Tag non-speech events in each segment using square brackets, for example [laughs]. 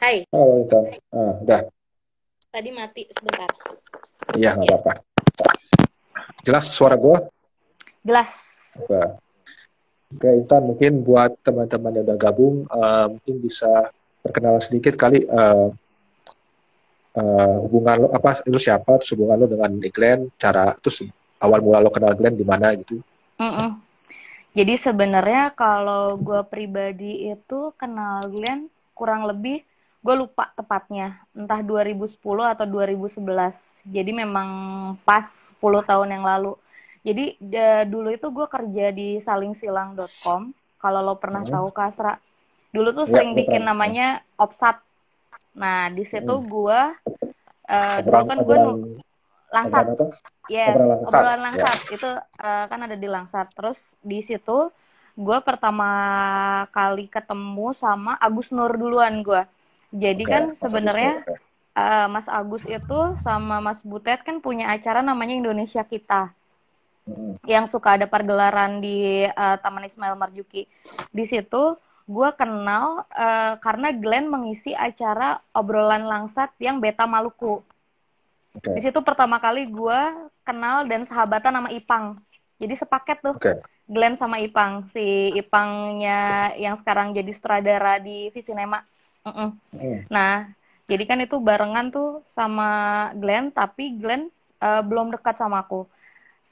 Hai. Halo, oh, Intan. Ah, udah. Tadi mati sebentar. Iya, nggak apa-apa. Jelas suara gue? Jelas. Oke. Oke, Intan, mungkin buat teman-teman yang udah gabung, uh, mungkin bisa perkenalan sedikit kali uh, uh, hubungan lo apa itu siapa terus hubungan lo dengan Glenn cara terus awal mula lo kenal Glenn di mana gitu mm -mm. jadi sebenarnya kalau gue pribadi itu kenal Glenn kurang lebih gue lupa tepatnya entah 2010 atau 2011 jadi memang pas 10 tahun yang lalu jadi de, dulu itu gue kerja di salingsilang.com kalau lo pernah hmm. tahu Kasra dulu tuh ya, sering ya, bikin betul. namanya opsat nah di situ hmm. gue uh, dulu kan gue langsat yes obrolan langsat, ya. langsat. Ya. itu uh, kan ada di langsat terus di situ gue pertama kali ketemu sama Agus Nur duluan gue jadi okay. kan sebenarnya uh, Mas Agus itu sama Mas Butet kan punya acara namanya Indonesia Kita hmm. yang suka ada pergelaran di uh, Taman Ismail Marjuki. Di situ gue kenal uh, karena Glenn mengisi acara obrolan langsat yang Beta Maluku. Okay. Di situ pertama kali gue kenal dan sahabatan sama Ipang. Jadi sepaket tuh. Okay. Glenn sama Ipang, si Ipangnya yang sekarang jadi sutradara di Visinema. Mm Nah, jadi kan itu barengan tuh sama Glenn, tapi Glenn uh, belum dekat sama aku.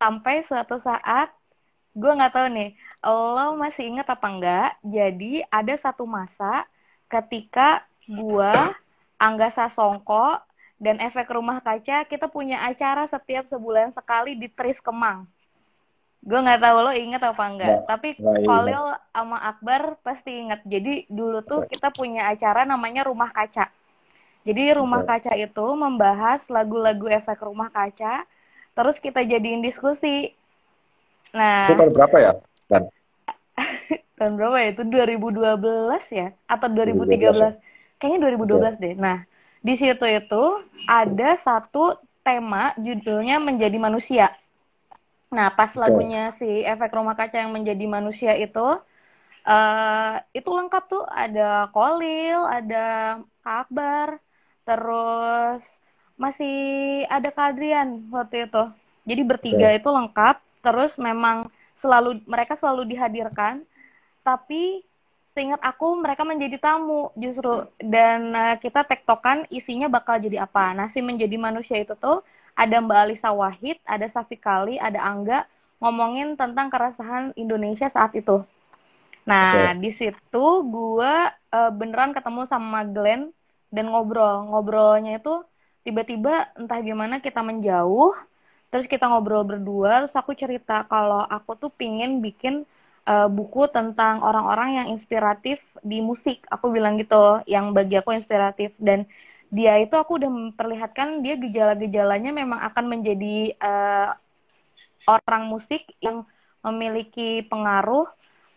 Sampai suatu saat, gue nggak tahu nih, lo masih inget apa enggak? Jadi ada satu masa ketika gue, Angga Sasongko, dan Efek Rumah Kaca, kita punya acara setiap sebulan sekali di Tris Kemang. Gue nggak tahu lo inget apa enggak, nah, tapi nah, Khalil ama sama Akbar pasti inget. Jadi dulu tuh kita punya acara namanya Rumah Kaca. Jadi Rumah okay. Kaca itu membahas lagu-lagu efek rumah kaca, terus kita jadiin diskusi. Nah, itu tahun berapa ya? Dan [laughs] tahun berapa ya? Itu 2012 ya atau 2013? 2012. Kayaknya 2012 okay. Iya. deh. Nah, di situ itu ada satu tema judulnya menjadi manusia. Nah, pas lagunya si Efek Rumah Kaca yang menjadi manusia itu uh, itu lengkap tuh ada Kolil, ada Akbar, terus masih ada Kadrian waktu itu. Jadi bertiga okay. itu lengkap, terus memang selalu mereka selalu dihadirkan, tapi seingat aku mereka menjadi tamu justru dan uh, kita tektokan isinya bakal jadi apa. Nah, si menjadi manusia itu tuh ada Mbak Alisa Wahid, ada Safi Kali, ada Angga ngomongin tentang keresahan Indonesia saat itu. Nah, okay. di situ gue uh, beneran ketemu sama Glenn dan ngobrol. Ngobrolnya itu tiba-tiba entah gimana kita menjauh, terus kita ngobrol berdua, terus aku cerita kalau aku tuh pingin bikin uh, buku tentang orang-orang yang inspiratif di musik. Aku bilang gitu, yang bagi aku inspiratif dan dia itu aku udah memperlihatkan dia gejala-gejalanya memang akan menjadi uh, orang musik yang memiliki pengaruh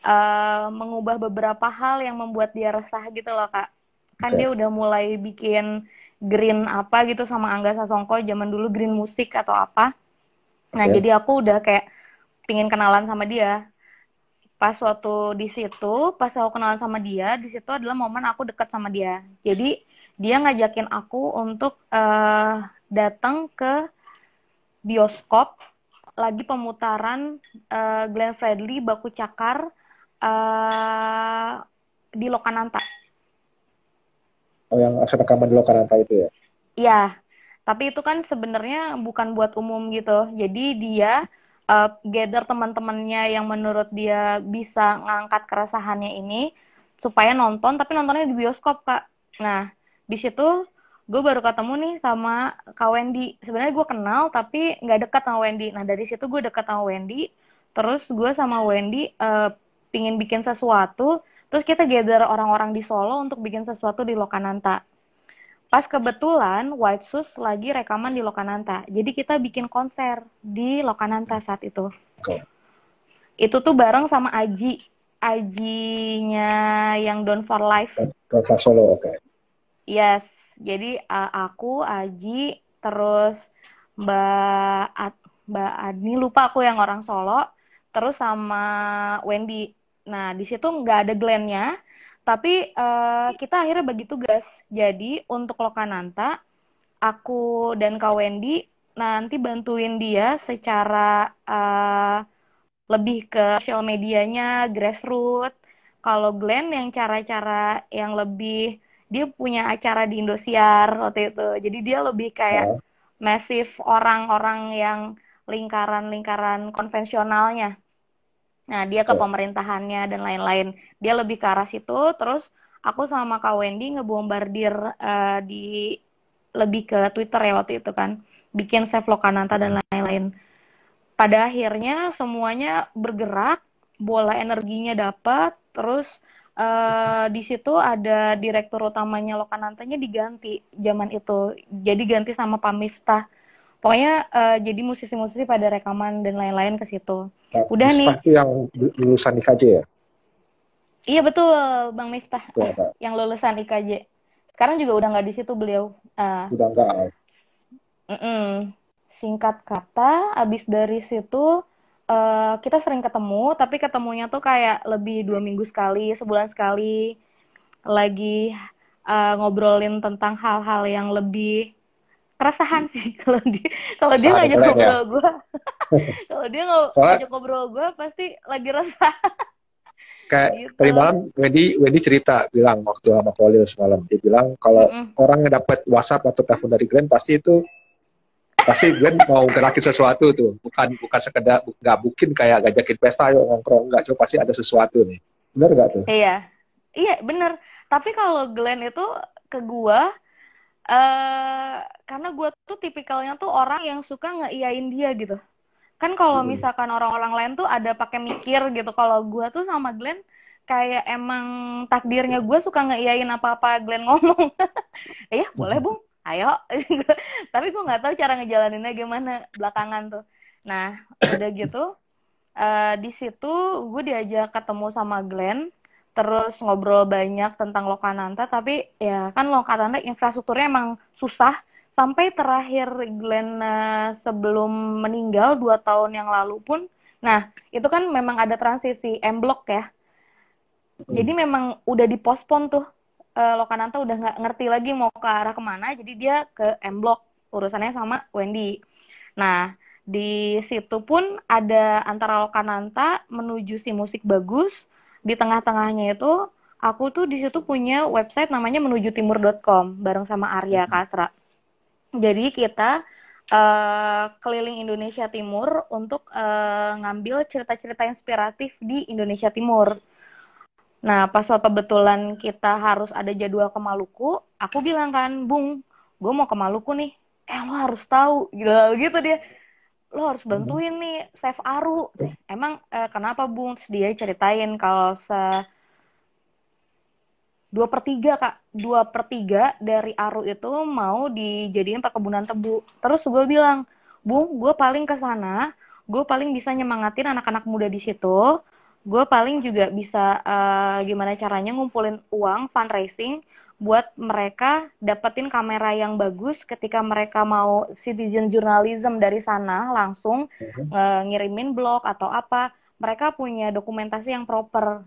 uh, mengubah beberapa hal yang membuat dia resah gitu loh kak kan okay. dia udah mulai bikin green apa gitu sama Angga Sasongko zaman dulu green musik atau apa nah jadi aku udah kayak pingin kenalan sama dia pas waktu di situ pas aku kenalan sama dia di situ adalah momen aku dekat sama dia jadi dia ngajakin aku untuk uh, datang ke bioskop lagi pemutaran uh, Glenn Fredly Baku Cakar uh, di Lokananta. Oh, yang rekaman di Lokananta itu ya? Iya, tapi itu kan sebenarnya bukan buat umum gitu. Jadi dia uh, gather teman-temannya yang menurut dia bisa ngangkat keresahannya ini supaya nonton, tapi nontonnya di bioskop kak. Nah, di situ gue baru ketemu nih sama kak Wendy sebenarnya gue kenal tapi nggak dekat sama Wendy nah dari situ gue dekat sama Wendy terus gue sama Wendy uh, pingin bikin sesuatu terus kita gather orang-orang di Solo untuk bikin sesuatu di Lokananta pas kebetulan White Shoes lagi rekaman di Lokananta jadi kita bikin konser di Lokananta saat itu okay. itu tuh bareng sama Aji Ajinya yang Don for Life Kota Solo oke okay. Yes, jadi uh, aku Aji terus Mbak At, Mbak Adni lupa aku yang orang Solo, terus sama Wendy. Nah, di situ nggak ada Glennnya, tapi uh, kita akhirnya bagi tugas. Jadi untuk Lokananta aku dan Kak Wendy nanti bantuin dia secara uh, lebih ke social medianya, grassroots. Kalau Glenn yang cara-cara yang lebih dia punya acara di Indosiar waktu itu jadi dia lebih kayak oh. masif orang-orang yang lingkaran-lingkaran konvensionalnya nah dia ke oh. pemerintahannya dan lain-lain dia lebih ke arah situ terus aku sama Kak Wendy ngebombardir uh, di lebih ke Twitter ya waktu itu kan bikin save Lokananta dan hmm. lain-lain pada akhirnya semuanya bergerak bola energinya dapat terus uh, di situ ada direktur utamanya Lokanantanya diganti zaman itu. Jadi ganti sama Pak Miftah. Pokoknya uh, jadi musisi-musisi pada rekaman dan lain-lain ke situ. Nah, Udah Miftah nih. Itu yang lulusan IKJ ya? Iya betul, Bang Miftah. Ya, yang lulusan IKJ. Sekarang juga udah nggak di situ beliau. Uh, udah nggak. Mm -mm. Singkat kata, abis dari situ Eh, kita sering ketemu tapi ketemunya tuh kayak lebih dua minggu sekali sebulan sekali lagi uh, ngobrolin tentang hal-hal yang lebih keresahan sih [laughs] kalau dia kalau dia ya. [laughs] ngajak ngobrol ya? gue kalau dia ngajak ngobrol gue pasti lagi resah [laughs] kayak gitu. tadi malam Wendy, Wendy cerita bilang waktu sama Kolil semalam dia bilang kalau mm -hmm. orang dapat WhatsApp atau telepon dari Glenn pasti itu pasti Glenn mau gerakin sesuatu tuh bukan bukan sekedar nggak mungkin kayak gajakin pesta yuk ya, nongkrong nggak coba pasti ada sesuatu nih bener nggak tuh iya iya bener tapi kalau Glenn itu ke gue uh, karena gue tuh tipikalnya tuh orang yang suka ngeiyain dia gitu kan kalau hmm. misalkan orang-orang lain tuh ada pakai mikir gitu kalau gue tuh sama Glenn kayak emang takdirnya gue suka ngeiyain apa-apa Glenn ngomong. [laughs] ya boleh, hmm. Bung ayo [laughs] tapi gue nggak tahu cara ngejalaninnya gimana belakangan tuh nah udah gitu uh, di situ gue diajak ketemu sama Glenn terus ngobrol banyak tentang Lokananta tapi ya kan Lokananta infrastrukturnya emang susah sampai terakhir Glenn uh, sebelum meninggal dua tahun yang lalu pun nah itu kan memang ada transisi M block ya jadi hmm. memang udah dipospon tuh uh, eh, Lokananta udah nggak ngerti lagi mau ke arah kemana, jadi dia ke M Block urusannya sama Wendy. Nah di situ pun ada antara Lokananta menuju si musik bagus di tengah-tengahnya itu aku tuh di situ punya website namanya menuju timur.com bareng sama Arya mm-hmm. Kasra. Jadi kita uh, keliling Indonesia Timur untuk uh, ngambil cerita-cerita inspiratif di Indonesia Timur Nah, pas waktu kebetulan kita harus ada jadwal ke Maluku, aku bilang kan, Bung, gue mau ke Maluku nih. Eh, lo harus tahu. Gitu, gitu dia. Lo harus bantuin nih, save Aru. Emang eh, kenapa, Bung? Terus dia ceritain kalau se... Dua per tiga, Kak. Dua per tiga dari Aru itu mau dijadiin perkebunan tebu. Terus gue bilang, Bung, gue paling ke sana, gue paling bisa nyemangatin anak-anak muda di situ, gue paling juga bisa uh, gimana caranya ngumpulin uang fundraising buat mereka dapetin kamera yang bagus ketika mereka mau citizen journalism dari sana langsung uh, ngirimin blog atau apa mereka punya dokumentasi yang proper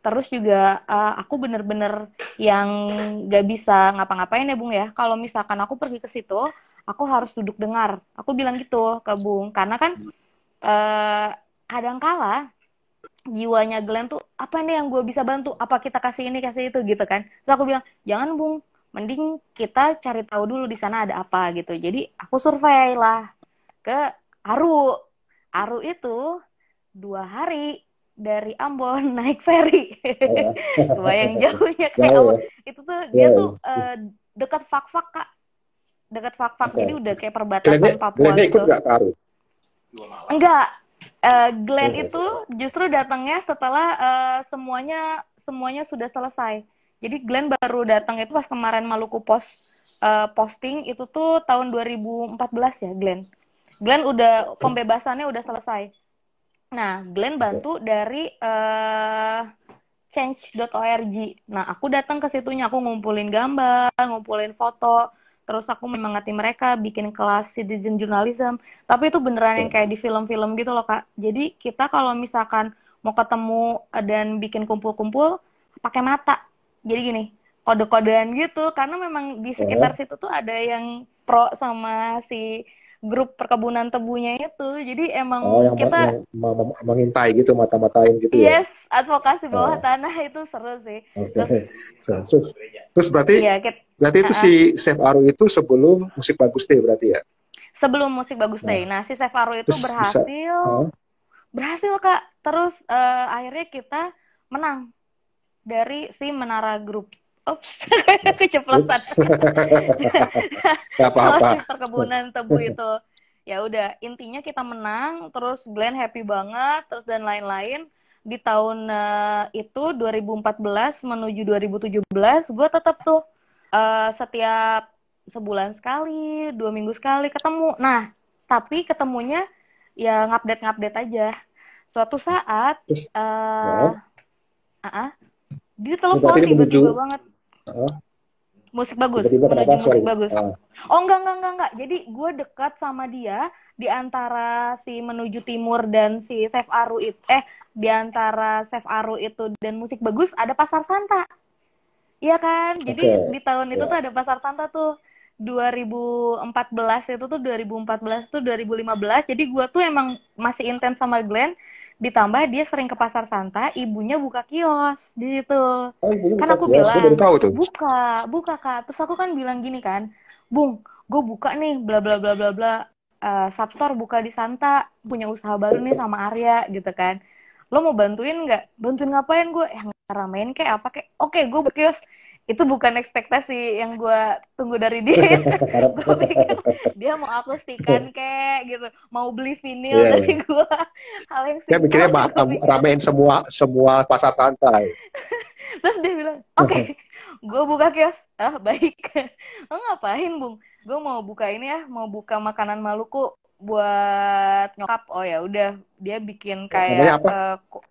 terus juga uh, aku bener-bener yang gak bisa ngapa-ngapain ya bung ya kalau misalkan aku pergi ke situ aku harus duduk dengar aku bilang gitu ke bung karena kan uh, kala jiwanya Glenn tuh apa nih yang gue bisa bantu apa kita kasih ini kasih itu gitu kan terus aku bilang jangan bung mending kita cari tahu dulu di sana ada apa gitu jadi aku survei lah ke Aru Aru itu dua hari dari Ambon [laughs] naik ferry [laughs] yang jauhnya kayak ya? Ambon itu tuh dia iya, tuh uh, iya. eh, dekat fak-fak kak dekat fak-fak jadi udah kayak perbatasan Papua Glennya gitu. ikut gitu. gak ke Aru? Enggak, uh, Glenn hmm. itu iya. justru datangnya setelah uh, semuanya semuanya sudah selesai. Jadi Glenn baru datang itu pas kemarin Maluku pos uh, eh, posting itu tuh tahun 2014 ya Glenn. Glenn udah pembebasannya udah selesai. Nah, Glenn bantu dari uh, change.org. Nah, aku datang ke situnya, aku ngumpulin gambar, ngumpulin foto, terus aku menyemangati mereka bikin kelas citizen journalism tapi itu beneran yang iya. kayak di film-film gitu loh kak jadi kita kalau misalkan mau ketemu dan bikin kumpul-kumpul pakai mata jadi gini kode-kodean gitu karena memang di sekitar iya. situ tuh ada yang pro sama si grup perkebunan tebunya itu. Jadi emang oh, yang kita yang, yang, mengintai gitu, mata-matain gitu yes, ya. Yes, advokasi bawah oh. tanah itu seru sih. Okay. Terus, terus, terus berarti iya, kita, berarti itu uh, si Chef Aru itu sebelum musik bagus deh berarti ya. Sebelum musik bagus deh. Nah, nah si Chef Aru itu berhasil bisa, uh, berhasil Kak. Terus uh, akhirnya kita menang dari si Menara Group. Ups, [laughs] keceplosan. [laughs] apa-apa. perkebunan tebu itu. Ya udah, intinya kita menang, terus Glenn happy banget, terus dan lain-lain. Di tahun uh, itu 2014 menuju 2017, gue tetap tuh uh, setiap sebulan sekali, dua minggu sekali ketemu. Nah, tapi ketemunya ya ngupdate-ngupdate aja. Suatu saat, terus, uh, uh -uh, dia telepon tiba-tiba banget musik bagus tiba-tiba musik sorry bagus. Uh. oh enggak enggak enggak enggak jadi gue dekat sama dia di antara si menuju timur dan si Chef Aru itu eh di antara Chef Aru itu dan musik bagus ada pasar Santa Iya kan? Jadi okay. di tahun itu yeah. tuh iya. ada Pasar Santa tuh 2014 itu tuh 2014 tuh 2015. Jadi gue tuh emang masih intens sama Glenn ditambah dia sering ke pasar Santa ibunya buka kios di situ oh, kan aku kios, bilang tahu tuh. buka buka kak terus aku kan bilang gini kan bung gue buka nih bla bla bla bla bla uh, eh, Sabtor buka di Santa punya usaha baru nih sama Arya gitu kan lo mau bantuin nggak bantuin ngapain gue yang eh, kayak apa kayak oke okay, gue kios itu bukan ekspektasi yang gue tunggu dari dia [laughs] gue pikir dia mau akustikan kayak gitu mau beli vinyl yeah, dari iya. gue hal yang Dia mikirnya bah, ramein semua semua pasar pantai [laughs] terus dia bilang oke okay, [laughs] gue buka kios ah baik oh, ngapain bung gue mau buka ini ya mau buka makanan Maluku buat nyokap oh ya udah dia bikin kayak apa? Eh,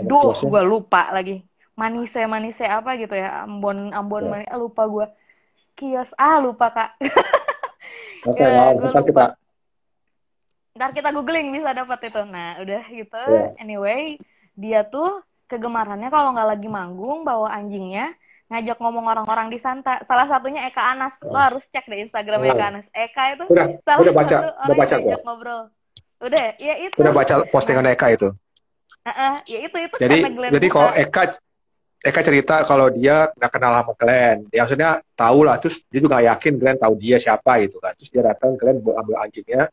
aduh gue lupa lagi manise manise apa gitu ya Ambon Ambon yeah. manis ah, lupa gue kios ah lupa kak [laughs] oke okay, ya, wow, ntar kita ntar kita googling bisa dapat itu nah udah gitu yeah. anyway dia tuh kegemarannya kalau nggak lagi manggung bawa anjingnya ngajak ngomong orang-orang di Santa salah satunya Eka Anas lo oh. harus cek deh Instagram Eka oh. Anas Eka itu udah, salah udah baca satu orang udah baca yang ngobrol udah ya itu udah baca postingan Eka itu Uh, uh, ya itu itu jadi jadi kalau Eka Eka cerita kalau dia nggak kenal sama Glenn. Ya maksudnya tahu lah, terus dia juga yakin Glenn tahu dia siapa gitu kan. Terus dia datang, Glenn buat ambil anjingnya,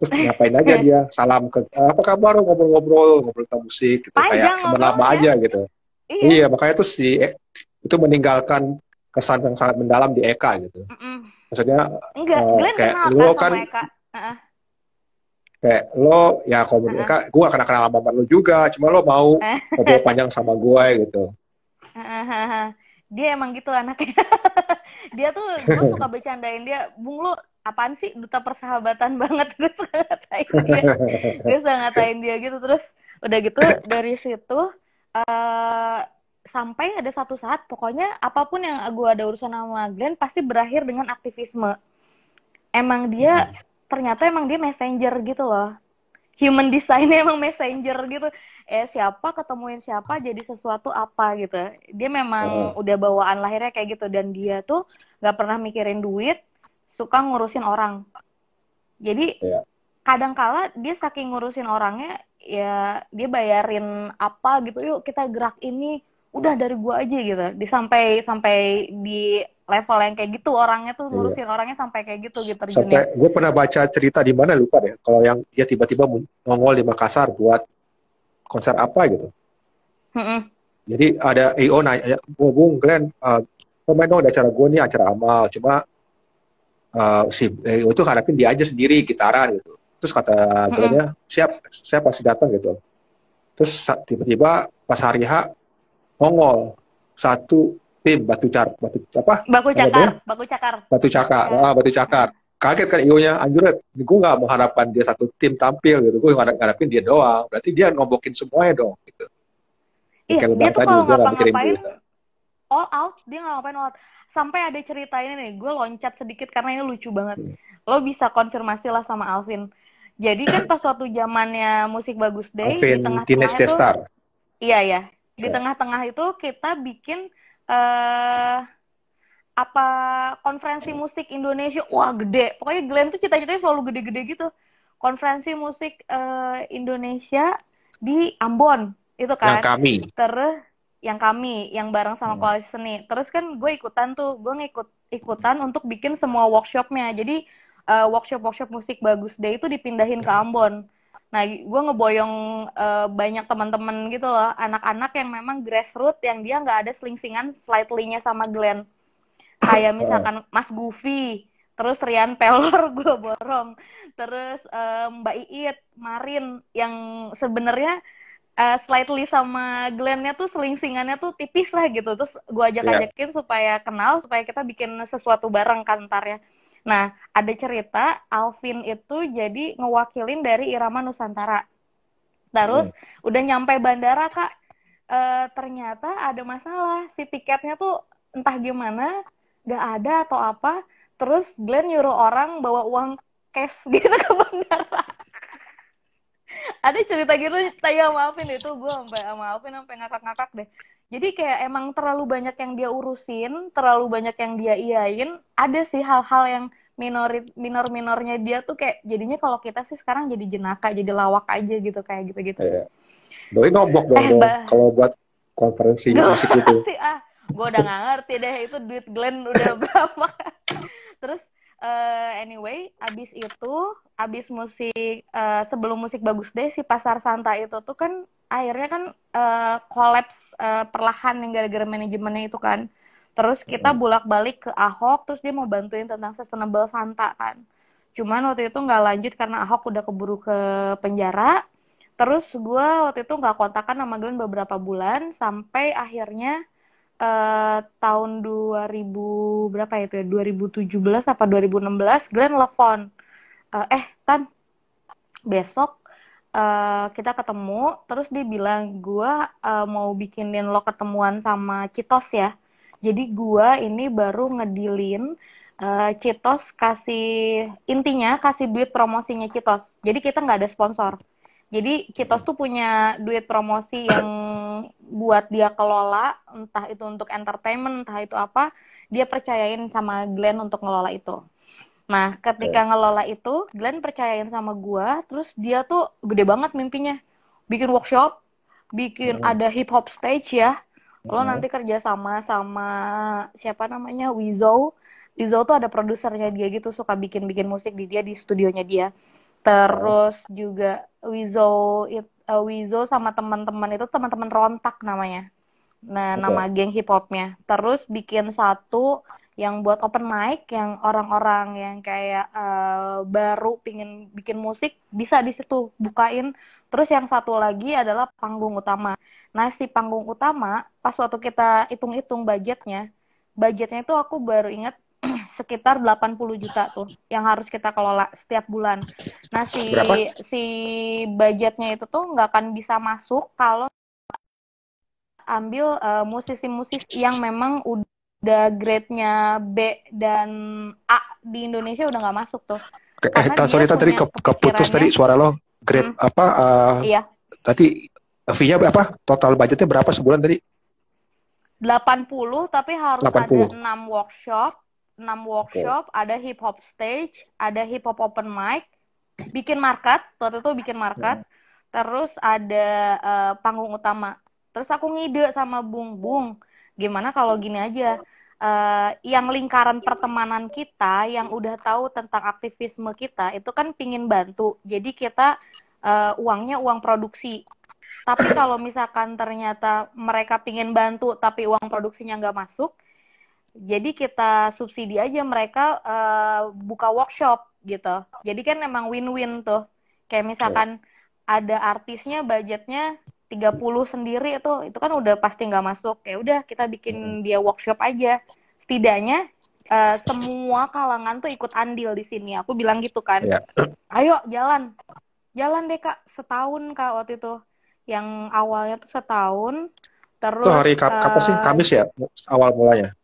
terus eh, ngapain aja dia, salam ke, apa kabar, ngobrol-ngobrol, ngobrol tentang musik gitu, kayak teman lama aja gitu. Iya. iya, makanya tuh si e itu meninggalkan kesan yang sangat mendalam di Eka gitu. Mm -mm. Maksudnya, Enggak, uh, Glenn kayak kenal lo kan, kan kayak lo ya kalau uh -huh. gue gak kenal kenal sama lo juga cuma lo mau eh. ngobrol panjang sama gue gitu [laughs] dia emang gitu anaknya [laughs] dia tuh gue [laughs] suka bercandain dia bung lu apaan sih duta persahabatan banget gue suka ngatain dia gue suka ngatain dia gitu terus udah gitu dari situ uh, sampai ada satu saat pokoknya apapun yang gue ada urusan sama Glenn pasti berakhir dengan aktivisme emang dia hmm. ternyata emang dia messenger gitu loh human designnya emang messenger gitu eh siapa ketemuin siapa jadi sesuatu apa gitu dia memang hmm. udah bawaan lahirnya kayak gitu dan dia tuh nggak pernah mikirin duit suka ngurusin orang jadi kadang iya. kadangkala dia saking ngurusin orangnya ya dia bayarin apa gitu yuk kita gerak ini udah dari gua aja gitu disampai sampai di level yang kayak gitu orangnya tuh iya. ngurusin iya. orangnya sampai kayak gitu gitu terjunnya. sampai gue pernah baca cerita di mana lupa deh kalau yang dia tiba-tiba nongol di Makassar buat konser apa gitu. Mm-hmm. Jadi ada EO nanya, oh, Bung Glenn, uh, pemain dong acara gue nih, acara amal. Cuma uh, si EO itu harapin dia aja sendiri, gitaran gitu. Terus kata Glennnya, mm-hmm. siap, saya pasti datang gitu. Terus tiba-tiba pas hari H, ngongol satu tim batu car batu apa Batu cakar batu cakar batu cakar ah, batu cakar kaget kan ionya anjuret gue nggak mengharapkan dia satu tim tampil gitu gue ngarapin dia doang berarti dia ngombokin semuanya dong gitu iya dia tuh kalau ngapa-ngapain all out dia nggak ngapain all out sampai ada cerita ini nih gue loncat sedikit karena ini lucu banget hmm. lo bisa konfirmasi lah sama Alvin jadi kan pas waktu zamannya musik bagus deh Alvin, iya, iya. di tengah-tengah itu iya ya di tengah-tengah itu kita bikin uh, apa konferensi musik Indonesia wah gede pokoknya Glenn tuh cita-citanya selalu gede-gede gitu konferensi musik uh, Indonesia di Ambon itu kan yang kami terus yang kami yang bareng sama hmm. koalisi seni terus kan gue ikutan tuh gue ngikut ikutan untuk bikin semua workshopnya jadi uh, eh, workshop workshop musik bagus deh itu dipindahin ke Ambon nah gue ngeboyong uh, banyak teman-teman gitu loh anak-anak yang memang grassroots yang dia nggak ada selingsingan slightly-nya sama Glenn kayak oh. misalkan Mas Gufi terus Rian Pelor [laughs] gue borong terus um, Mbak Iit Marin yang sebenarnya uh, slightly sama Glennnya tuh selingsingannya tuh tipis lah gitu terus gue iya. ajak-ajakin yeah. supaya kenal supaya kita bikin sesuatu bareng kantarnya nah ada cerita Alvin itu jadi ngewakilin dari Irama Nusantara terus hmm. udah nyampe bandara kak uh, ternyata ada masalah si tiketnya tuh entah gimana gak ada atau apa terus Glenn nyuruh orang bawa uang cash [laughs] gitu ke bandara ada cerita gitu saya maafin itu gue sampai ah, maafin sampai ngakak-ngakak deh jadi kayak emang terlalu banyak yang dia urusin terlalu banyak yang dia iain ada sih hal-hal yang minor minor minornya dia tuh kayak jadinya kalau kita sih sekarang jadi jenaka jadi lawak aja gitu kayak gitu gitu. Iya. Doi nobok eh, dong, eh, kalau buat konferensi musik itu. [laughs] Ah, gue udah nggak ngerti deh itu duit Glenn udah [laughs] berapa terus uh, anyway abis itu abis musik uh, sebelum musik bagus deh si pasar Santa itu tuh kan akhirnya kan eh, kolaps uh, uh, perlahan yang gara-gara manajemennya itu kan terus kita hmm. bolak-balik ke Ahok terus dia mau bantuin tentang sustainable Santa kan cuman waktu itu nggak lanjut karena Ahok udah keburu ke penjara terus gue waktu itu nggak kontakkan sama Glenn beberapa bulan sampai akhirnya uh, tahun 2000 berapa ya itu ya 2017 apa 2016 Glenn telepon uh, eh, eh Tan besok uh, kita ketemu terus dia bilang gue uh, mau bikinin lo ketemuan sama Citos ya jadi gue ini baru ngedilin uh, Citos kasih intinya kasih duit promosinya Citos jadi kita nggak ada sponsor jadi Citos tuh punya duit promosi yang buat dia kelola, entah itu untuk entertainment, entah itu apa, dia percayain sama Glenn untuk ngelola itu. Nah, ketika okay. ngelola itu, Glenn percayain sama gua, terus dia tuh gede banget mimpinya. Bikin workshop, bikin hmm. ada hip hop stage ya. Lo hmm. nanti kerja sama sama siapa namanya? Wizo. Wizo tuh ada produsernya dia gitu suka bikin-bikin musik di dia di studionya dia. Hmm. Terus juga Wizo itu uh, Wizo sama teman-teman itu teman-teman rontak namanya. Nah, okay. nama geng hip hopnya. Terus bikin satu yang buat open mic yang orang-orang yang kayak uh, baru pingin bikin musik bisa di situ bukain. Terus yang satu lagi adalah panggung utama. Nah, si panggung utama pas waktu kita hitung-hitung budgetnya, budgetnya itu aku baru ingat [clears throat] sekitar 80 juta tuh yang harus kita kelola setiap bulan. Nah si Berapa? si budgetnya itu tuh nggak akan bisa masuk kalau ambil musisi eh, musisi-musisi yang memang udah grade-nya B dan A di Indonesia udah nggak masuk tuh. eh, tahan, sorry tadi ke, keputus tadi suara lo grade hmm, apa? Uh, iya. Tadi eh, fee-nya apa? Total budgetnya berapa sebulan tadi? 80 tapi harus 80. ada 6 workshop 6 workshop, okay. ada hip hop stage, ada hip hop open mic, bikin market, waktu itu bikin market, hmm. terus ada uh, panggung utama. Terus aku ngide sama Bung Bung, gimana kalau gini aja, uh, yang lingkaran pertemanan kita yang udah tahu tentang aktivisme kita itu kan pingin bantu. Jadi kita uh, uangnya uang produksi. Tapi kalau misalkan ternyata mereka pingin bantu tapi uang produksinya nggak masuk, jadi kita subsidi aja mereka uh, buka workshop gitu jadi kan emang win-win tuh kayak iya. misalkan okay. ada artisnya budgetnya 30 sendiri itu itu kan udah pasti nggak masuk ya udah kita bikin hmm. dia workshop aja setidaknya uh, semua kalangan tuh ikut andil di sini aku bilang gitu kan yeah. Iya. [clears throat] ayo jalan jalan deh kak setahun kak waktu itu yang awalnya tuh setahun terus itu hari kapan sih eh, Kamis ya awal mulanya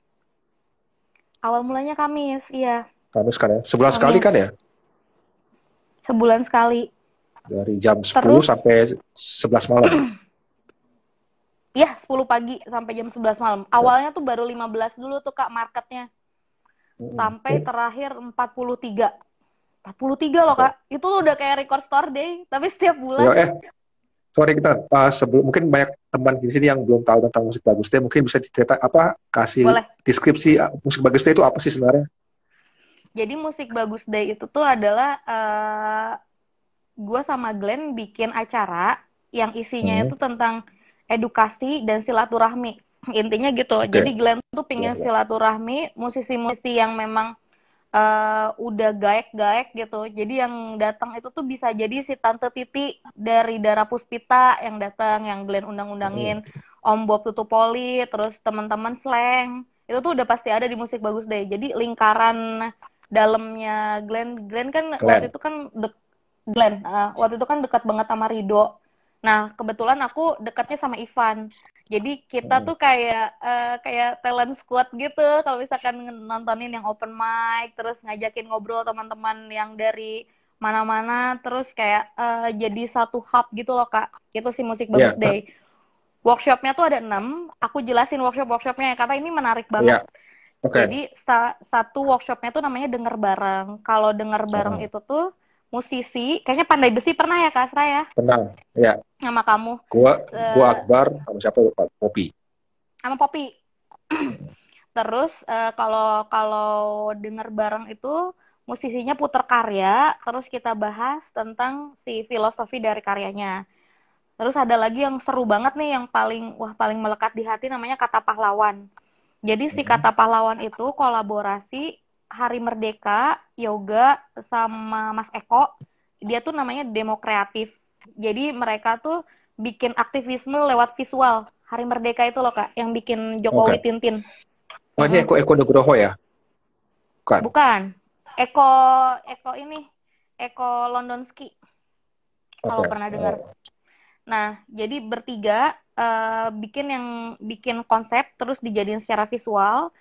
Awal mulanya Kamis, iya. Kamis kan ya? Sebulan Kamis. sekali kan ya? Sebulan sekali. Dari jam Terus, 10 sampai 11 malam? [clears throat] Iya, 10 pagi sampai jam 11 malam. Awalnya tuh baru 15 dulu tuh Kak marketnya. Sampai terakhir 43. 43 loh Kak. Itu udah kayak record store day, tapi setiap bulan. Yo, eh, sorry kita uh, sebelum mungkin banyak teman di sini yang belum tahu tentang musik bagus deh mungkin bisa dicerita apa kasih Boleh. deskripsi uh, musik bagus deh itu apa sih sebenarnya jadi musik bagus day itu tuh adalah uh, eh, gue sama Glenn bikin acara yang isinya hmm. itu tentang edukasi dan silaturahmi [clears throat] intinya gitu okay. jadi Glenn tuh pingin iya, iya. silaturahmi musisi-musisi yang memang uh, udah gaek-gaek gitu. Jadi yang datang itu tuh bisa jadi si Tante Titi dari Dara Puspita yang datang, yang Glenn undang-undangin, mm. Om Bob Tutup poli terus teman-teman Slang. Itu tuh udah pasti ada di musik bagus deh. Jadi lingkaran dalamnya Glenn, Glenn kan Glenn. waktu itu kan de- Glenn, uh, waktu itu kan dekat banget sama Rido. Nah, kebetulan aku dekatnya sama Ivan. Jadi kita hmm. tuh kayak uh, kayak talent squad gitu. Kalau misalkan nontonin yang open mic, terus ngajakin ngobrol teman-teman yang dari mana-mana, terus kayak uh, jadi satu hub gitu loh kak. Itu sih musik ya, bagus yeah. day. Workshopnya tuh ada enam. Aku jelasin workshop-workshopnya ya karena ini menarik ya, banget. Yeah. Okay. Jadi satu workshopnya tuh namanya denger bareng. Kalau denger bareng hmm. itu tuh musisi, kayaknya pandai besi pernah ya Kak Asra ya? Pernah, ya. Nama kamu. Gua, eh, gua Akbar, sama siapa? Popi. Sama Popi. [clears throat] terus eh, kalau uh, kalau denger bareng itu musisinya puter karya, terus kita bahas tentang si filosofi dari karyanya. Terus ada lagi yang seru banget nih yang paling wah paling melekat di hati namanya kata pahlawan. Jadi si mm-hmm. kata pahlawan itu kolaborasi Hari Merdeka, Yoga sama Mas Eko, dia tuh namanya demo kreatif. Jadi mereka tuh bikin aktivisme lewat visual. Hari Merdeka itu loh kak, yang bikin Jokowi okay. Tintin. Oh ini Eko Eko Nugroho ya? Bukan. Bukan. Eko Eko ini Eko Londonski. Okay. Kalau pernah dengar. Nah, jadi bertiga uh, bikin yang bikin konsep terus dijadiin secara visual.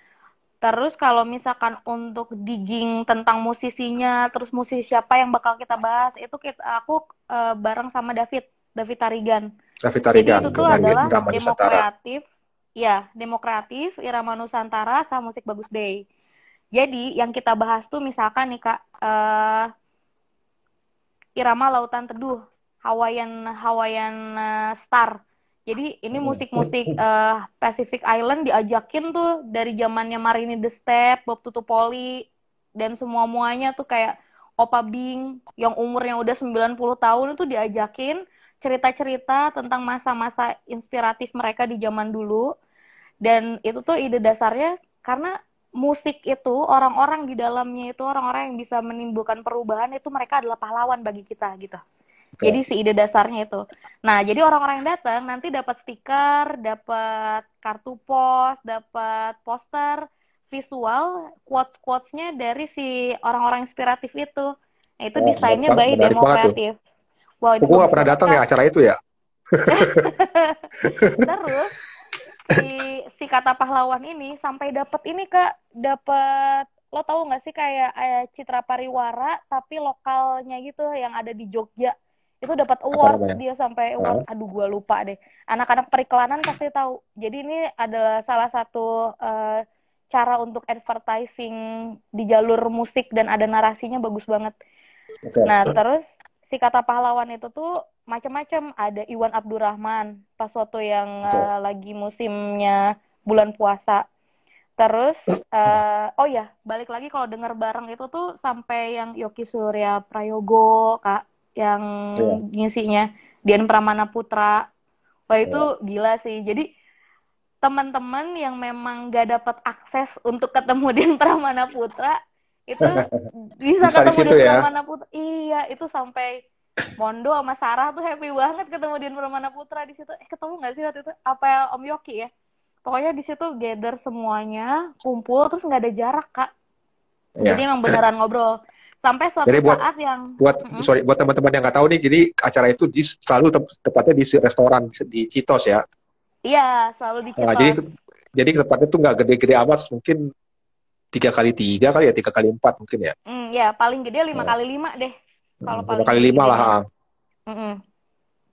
Terus kalau misalkan untuk digging tentang musisinya, terus musisi siapa yang bakal kita bahas, itu kita, aku uh, bareng sama David, David Tarigan. David Tarigan, Jadi itu tuh adalah Irama demokratif, ya, demokratif, Irama Nusantara, sama musik bagus day. Jadi yang kita bahas tuh misalkan nih kak, uh, Irama Lautan Teduh, Hawaiian Hawaiian eh, Star. Jadi ini hmm. musik-musik uh, Pacific Island diajakin tuh dari zamannya Marini the Step, Bob Tutupoli dan semua muanya tuh kayak Opa Bing yang umurnya udah 90 tahun itu diajakin cerita-cerita tentang masa-masa inspiratif mereka di zaman dulu. Dan itu tuh ide dasarnya karena musik itu orang-orang di dalamnya itu orang-orang yang bisa menimbulkan perubahan itu mereka adalah pahlawan bagi kita gitu. Jadi si ide dasarnya itu. Nah, jadi orang-orang yang datang nanti dapat stiker, dapat kartu pos, dapat poster visual quotes-quotesnya dari si orang-orang inspiratif itu. Nah, itu oh, desainnya baik dan kreatif. Wow, itu gua pernah datang ya acara itu ya. [laughs] Terus si si kata pahlawan ini sampai dapat ini ke dapat lo tau nggak sih kayak eh, citra pariwara tapi lokalnya gitu yang ada di Jogja itu dapat award dia sampai award aduh gue lupa deh anak-anak periklanan pasti tahu jadi ini adalah salah satu uh, cara untuk advertising di jalur musik dan ada narasinya bagus banget okay. nah terus si kata pahlawan itu tuh macam-macam ada Iwan Abdurrahman pas waktu yang okay. uh, eh, lagi musimnya bulan puasa Terus uh, oh ya, balik lagi kalau dengar bareng itu tuh sampai yang Yoki Surya Prayogo, Kak yang yeah. ngisinya Dian Pramana Putra. Wah itu yeah. gila sih. Jadi teman-teman yang memang gak dapat akses untuk ketemu [laughs] Dian Pramana Putra itu [laughs] bisa, bisa ketemu Dian ya? Pramana Putra. Iya, itu sampai Mondo sama Sarah tuh happy banget ketemu Dian Pramana Putra di situ. Eh ketemu nggak sih waktu itu? Apa ya, Om Yoki ya? Pokoknya di situ gather semuanya, kumpul terus nggak ada jarak kak. Iya. Jadi emang beneran ngobrol sampai suatu jadi buat, saat yang buat -hmm. sorry buat teman-teman yang nggak tahu nih jadi acara itu di, selalu tep, tepatnya di restoran di Citos ya iya selalu di Citos nah, jadi jadi tempatnya tuh nggak gede-gede amat mungkin tiga kali tiga kali ya tiga kali empat mungkin ya mm, ya paling gede lima iya. kali lima deh hmm, kalau paling kali lima lah mm -mm.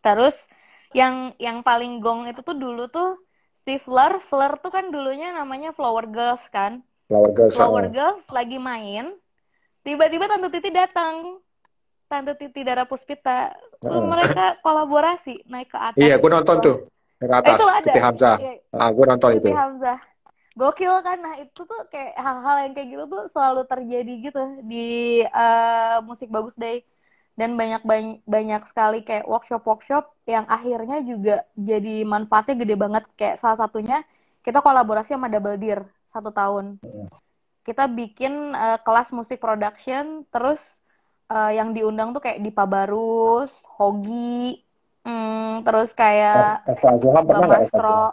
terus yang yang paling gong itu tuh dulu tuh si Fleur Fleur tuh kan dulunya namanya Flower Girls kan Flower Girls Flower ah. Girls lagi main tiba-tiba Tante Titi datang Tante Titi Dara Puspita uh. mereka kolaborasi naik ke atas iya gue nonton gitu. tuh ke eh, atas eh, itu ada. Titi Hamzah iya. iya. ah gue nonton Titi itu Hamzah gokil kan nah itu tuh kayak hal-hal yang kayak gitu tuh selalu terjadi gitu di uh, musik bagus day dan banyak banyak sekali kayak workshop workshop yang akhirnya juga jadi manfaatnya gede banget kayak salah satunya kita kolaborasi sama Double Deer satu tahun hmm kita bikin uh, kelas musik production terus uh, yang diundang tuh kayak Dipa Barus, Hogi, mm, terus kayak oh, Eva Zulham pernah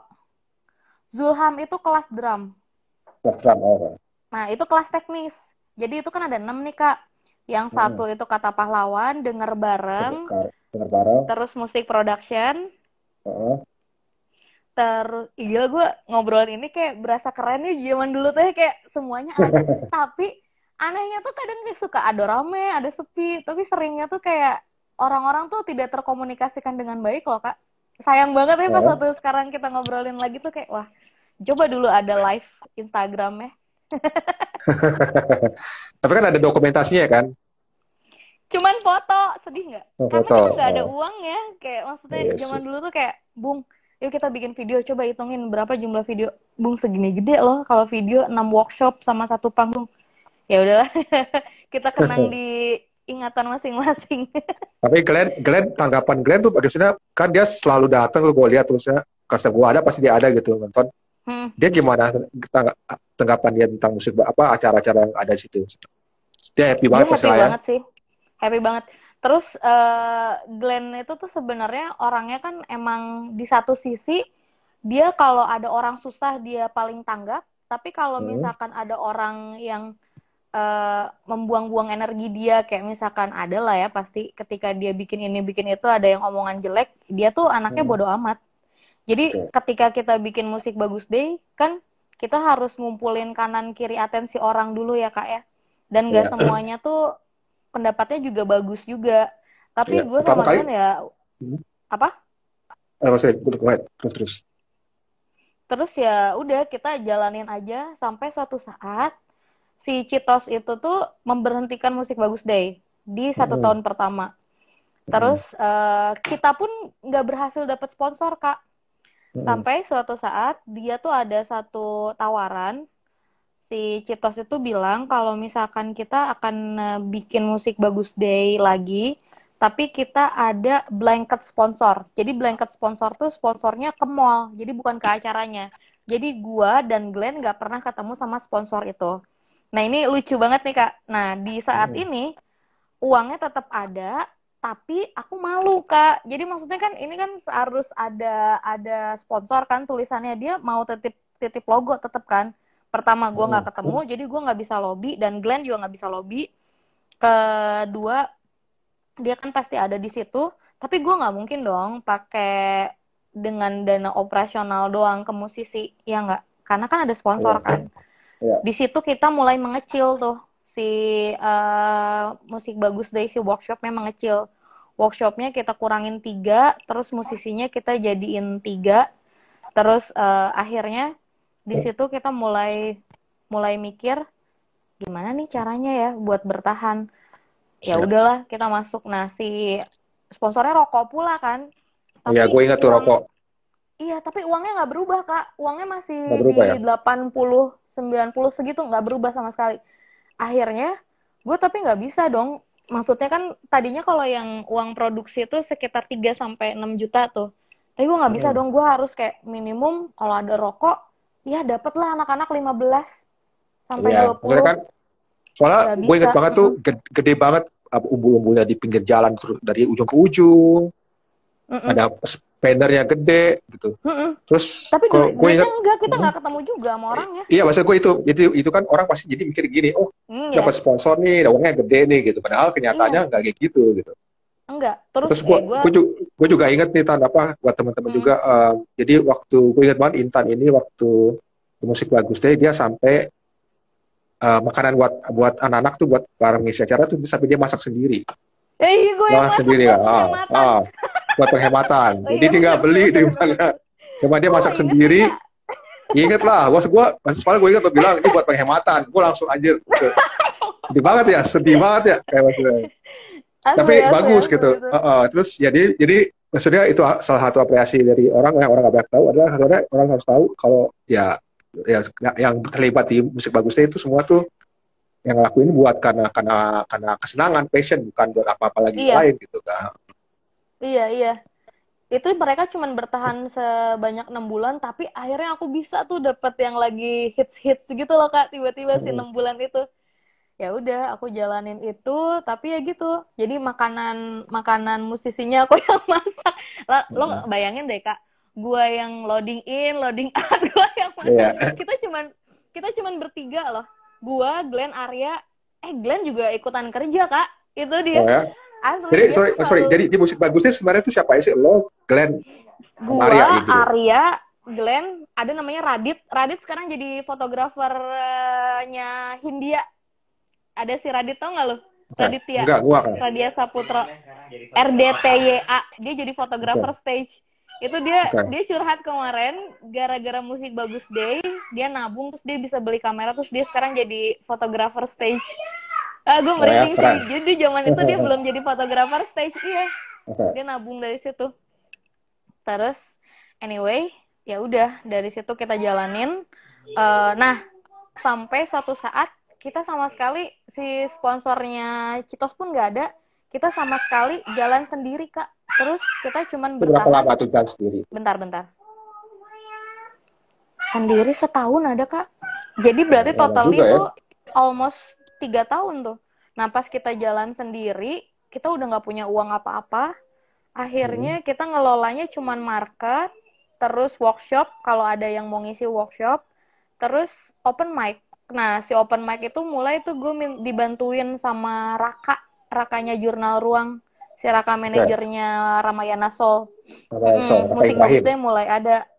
Zulham itu kelas drum. Kelas drum, oh, oh. Nah itu kelas teknis. Jadi itu kan ada enam nih kak. Yang hmm. satu itu kata pahlawan, denger bareng, denger bareng, terus musik production, uh -huh terus iya gue ngobrolin ini kayak berasa keren nih zaman dulu tuh ya, kayak semuanya ada [laughs] tapi anehnya tuh kadang kayak suka ada rame ada sepi tapi seringnya tuh kayak orang-orang tuh tidak terkomunikasikan dengan baik loh kak sayang banget ya pas ya. waktu sekarang kita ngobrolin lagi tuh kayak wah coba dulu ada live instagram ya [laughs] tapi kan ada dokumentasinya ya kan cuman foto sedih nggak oh, karena kita nggak ada oh. uang ya kayak maksudnya yes. Iya zaman dulu tuh kayak bung yuk kita bikin video coba hitungin berapa jumlah video bung segini gede loh kalau video 6 workshop sama satu panggung ya udahlah [laughs] kita kenang [laughs] di ingatan masing-masing [laughs] tapi Glenn Glenn tanggapan Glenn tuh bagaimana kan dia selalu datang lu gue lihat terusnya kasih gue ada pasti dia ada gitu nonton hmm. dia gimana tanggapan dia tentang musik apa acara-acara yang ada di situ dia happy banget dia happy ya. banget sih happy banget Terus uh, Glenn itu tuh sebenarnya orangnya kan emang di satu sisi dia kalau ada orang susah dia paling tanggap, tapi kalau hmm. misalkan ada orang yang uh, membuang-buang energi dia kayak misalkan ada lah ya pasti ketika dia bikin ini bikin itu ada yang omongan jelek, dia tuh anaknya hmm. bodoh amat. Jadi okay. ketika kita bikin musik bagus deh kan kita harus ngumpulin kanan kiri atensi orang dulu ya kak ya. Dan gak yeah. semuanya tuh pendapatnya juga bagus juga tapi ya, gue sama kali, kan ya hmm. apa Eh, saya terus terus ya udah kita jalanin aja sampai suatu saat si Citos itu tuh memberhentikan musik bagus day di satu hmm. tahun pertama terus hmm. uh, kita pun nggak berhasil dapat sponsor kak hmm. sampai suatu saat dia tuh ada satu tawaran si Citos itu bilang kalau misalkan kita akan eh, bikin musik bagus day lagi, tapi kita ada blanket sponsor. Jadi blanket sponsor tuh sponsornya ke mall, jadi bukan ke acaranya. Jadi gua dan Glenn nggak pernah ketemu sama sponsor itu. Nah ini lucu banget nih kak. Nah di saat iya. ini uangnya tetap ada, tapi aku malu kak jadi maksudnya kan ini kan harus ada ada sponsor kan tulisannya dia mau titip titip logo tetap kan pertama gue nggak oh, ketemu oh. jadi gue nggak bisa lobby dan Glenn juga nggak bisa lobby kedua dia kan pasti ada di situ tapi gue nggak mungkin dong pakai dengan dana operasional doang ke musisi ya nggak karena kan ada sponsor oh, kan ya. Ya. di situ kita mulai mengecil tuh si uh, musik bagus dari si workshopnya mengecil workshopnya kita kurangin tiga terus musisinya kita jadiin tiga terus uh, akhirnya di situ kita mulai mulai mikir gimana nih caranya ya buat bertahan ya udahlah kita masuk nasi sponsornya rokok pula kan oh iya gue ingat tuh rokok iya tapi uangnya nggak berubah kak uangnya masih berubah, di ya? delapan puluh sembilan puluh segitu nggak berubah sama sekali akhirnya gue tapi nggak bisa dong maksudnya kan tadinya kalau yang uang produksi itu sekitar 3 sampai enam juta tuh tapi gue nggak bisa hmm. dong gue harus kayak minimum kalau ada rokok ya dapatlah anak-anak 15 sampai ya, 20 kan soalnya gue inget banget tuh gede, gede banget umbul-umbulnya di pinggir jalan dari ujung ke ujung Mm -mm. ada yang gede gitu. Mm -mm. Terus tapi kalau gue inget, enggak kita nggak ketemu juga sama orang ya. Iya maksud gue itu itu itu kan orang pasti jadi mikir gini, oh mm, dapat yeah. sponsor nih, daunnya gede nih gitu. Padahal kenyataannya iya. nggak yeah. kayak gitu gitu enggak terus, terus gue eh, juga, gua juga inget nih tan apa buat teman-teman hmm. juga um, jadi waktu gue inget banget Intan ini waktu musik bagus deh dia sampai uh, makanan buat buat anak-anak tuh buat para ngisi acara tuh sampai dia masak sendiri eh, iya, gue masak sendiri ya ah, ah, ah, buat penghematan oh, [laughs] jadi dia nggak beli di mana cuma dia oh, masak oh, sendiri ya, inget lah gua gue soalnya gue inget tuh bilang ini buat penghematan gue langsung anjir [laughs] sedih banget ya sedih banget ya kayak maksudnya asli, tapi asli, bagus asli, gitu. gitu. Uh, uh, terus jadi ya, jadi maksudnya itu salah satu apresiasi dari orang yang orang nggak banyak tahu adalah karena orang harus tahu kalau ya, ya ya yang terlibat di musik bagusnya itu semua tuh yang ngelakuin buat karena karena karena kesenangan passion bukan buat apa-apa lagi iya. lain gitu kan iya iya itu mereka cuman bertahan sebanyak enam bulan tapi akhirnya aku bisa tuh dapat yang lagi hits hits gitu loh kak tiba-tiba hmm. si enam bulan itu ya udah aku jalanin itu tapi ya gitu jadi makanan makanan musisinya aku [laughs] yang masak lo, lo bayangin deh kak gue yang loading in loading out [laughs] gue yang masak yeah. kita cuman kita cuman bertiga loh gue Glenn Arya eh Glenn juga ikutan kerja kak itu dia oh, ya? Asli, jadi sorry selalu... sorry jadi di musik bagusnya sebenarnya tuh siapa sih lo Glenn gua, Arya, gitu. Arya Glenn ada namanya Radit Radit sekarang jadi fotografernya Hindia ada si Radit tau nggak lo? Raditya. Enggak, gua kan. Radia Saputra. RDTYA. Dia jadi fotografer stage. Itu dia okay. dia curhat kemarin gara-gara musik bagus day, dia nabung terus dia bisa beli kamera terus dia sekarang jadi fotografer stage. Ah, gue merinding sih. Jadi zaman itu dia [laughs] belum jadi fotografer stage, iya. Dia nabung dari situ. Terus anyway, ya udah dari situ kita jalanin. Uh, nah, sampai suatu saat kita sama sekali si sponsornya Citos pun nggak ada kita sama sekali jalan sendiri kak terus kita cuman berapa lama tuh jalan sendiri bentar bentar sendiri setahun ada kak jadi berarti ya, total itu ya. almost tiga tahun tuh nah pas kita jalan sendiri kita udah nggak punya uang apa-apa akhirnya hmm. kita ngelolanya cuman market terus workshop kalau ada yang mau ngisi workshop terus open mic nah si open mic itu mulai tuh gue dibantuin sama Raka Rakanya jurnal ruang si Raka manajernya Ramayana sol Musik musik boxnya mulai ada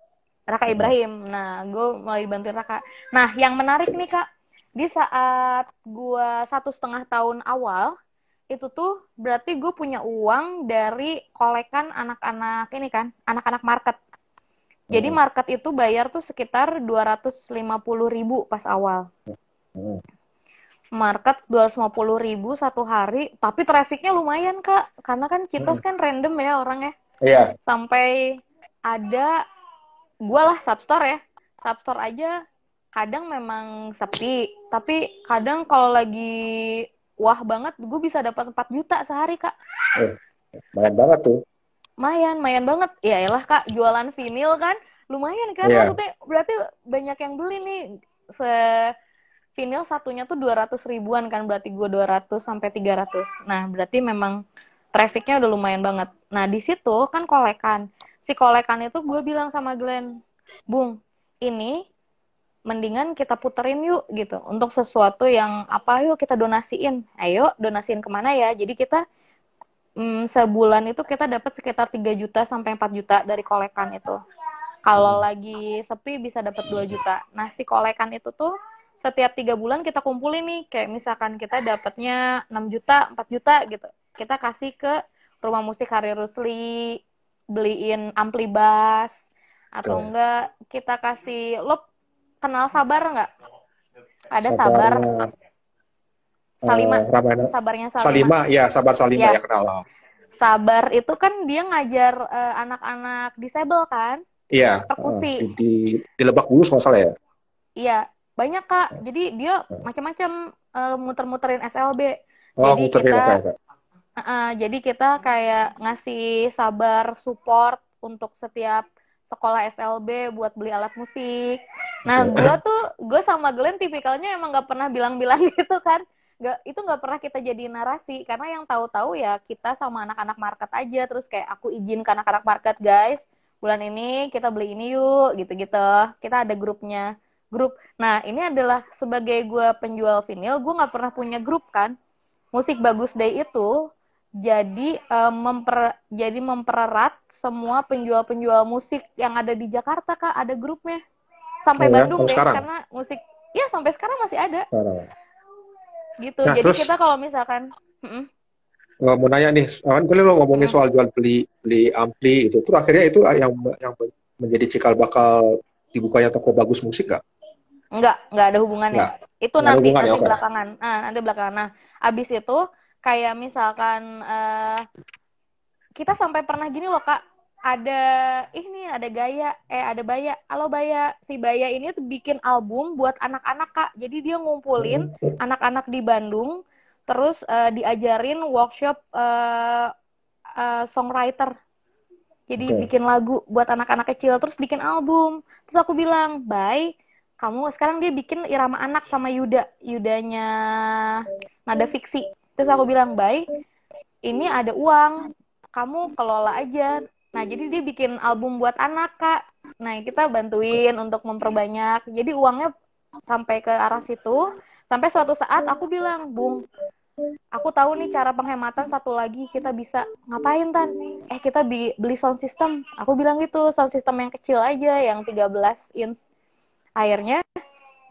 Raka Ibrahim nah gue mulai dibantuin Raka nah yang menarik nih kak di saat gue satu setengah tahun awal itu tuh berarti gue punya uang dari kolekan anak-anak ini kan anak-anak market jadi hmm. market itu bayar tuh sekitar 250 ribu pas awal. Hmm. Market 250 ribu satu hari, tapi trafficnya lumayan kak, karena kan kita hmm. kan random ya orangnya. Iya. Sampai ada, gue lah substore ya, substore aja kadang memang sepi, tapi kadang kalau lagi wah banget, gue bisa dapat 4 juta sehari kak. Eh, banyak banget tuh. Mayan, mayan banget. Ya elah kak, jualan vinil kan lumayan kan? Yeah. Maksudnya berarti banyak yang beli nih. Se vinil satunya tuh 200 ribuan kan berarti gue 200 sampai 300 nah berarti memang trafficnya udah lumayan banget nah di situ kan kolekan si kolekan itu gue bilang sama Glenn Bung ini mendingan kita puterin yuk gitu untuk sesuatu yang apa yuk kita donasiin ayo donasiin kemana ya jadi kita mm, sebulan itu kita dapat sekitar 3 juta sampai 4 juta dari kolekan itu. Kalau hmm. lagi sepi bisa dapat 2 juta. Nah, si kolekan itu tuh setiap tiga bulan kita kumpulin nih kayak misalkan kita dapatnya 6 juta 4 juta gitu kita kasih ke rumah musik Hari Rusli beliin ampli bass atau Tuh. enggak kita kasih lo kenal sabar enggak ada sabar, sabar Salima. Uh, Sabarnya Salima. Salima, ya Sabar Salima ya, ya kenal. Sabar itu kan dia ngajar eh, anak-anak uh, disable kan? Iya. Perkusi. Uh, di, di Lebak Bulus kalau salah ya? Iya, banyak kak. Jadi dia macam-macam uh, muter-muterin SLB. Oh, jadi muterin, kita, okay, okay. uh, jadi kita kayak ngasih sabar support untuk setiap sekolah SLB buat beli alat musik. Nah, gue tuh, gue sama Glenn tipikalnya emang gak pernah bilang-bilang [laughs] gitu kan nggak itu nggak pernah kita jadi narasi karena yang tahu-tahu ya kita sama anak-anak market aja terus kayak aku izin ke anak-anak market guys bulan ini kita beli ini yuk gitu-gitu kita ada grupnya grup nah ini adalah sebagai gue penjual vinyl gue nggak pernah punya grup kan musik bagus day itu jadi um, memper jadi mempererat semua penjual-penjual musik yang ada di Jakarta kak ada grupnya sampai oh, ya, Bandung deh sekarang. karena musik ya sampai sekarang masih ada sekarang gitu nah, jadi terus, kita kalau misalkan mm -mm. mau nanya nih kan gue lo ngomongin mm. soal jual beli beli ampli itu tuh akhirnya itu ah, yang yang menjadi cikal bakal dibukanya toko bagus musik gak? Enggak, enggak ada hubungannya. Enggak. Itu enggak nanti nanti ya, okay. belakangan. Nah, nanti belakangan. Nah, abis itu kayak misalkan uh, kita sampai pernah gini loh kak ada ini ada gaya eh ada Baya halo Baya si Baya ini tuh bikin album buat anak-anak kak jadi dia ngumpulin hmm. anak-anak di Bandung terus uh, diajarin workshop uh, uh, songwriter jadi okay. bikin lagu buat anak-anak kecil terus bikin album terus aku bilang bye kamu sekarang dia bikin irama anak sama Yuda Yudanya nada fiksi terus aku bilang bye ini ada uang kamu kelola aja Nah, hmm. jadi dia bikin album buat anak, Kak. Nah, kita bantuin untuk memperbanyak. Jadi uangnya sampai ke arah situ. Sampai suatu saat aku bilang, Bung, aku tahu nih cara penghematan satu lagi kita bisa ngapain tan eh kita beli sound system aku bilang gitu sound system yang kecil aja yang 13 inch akhirnya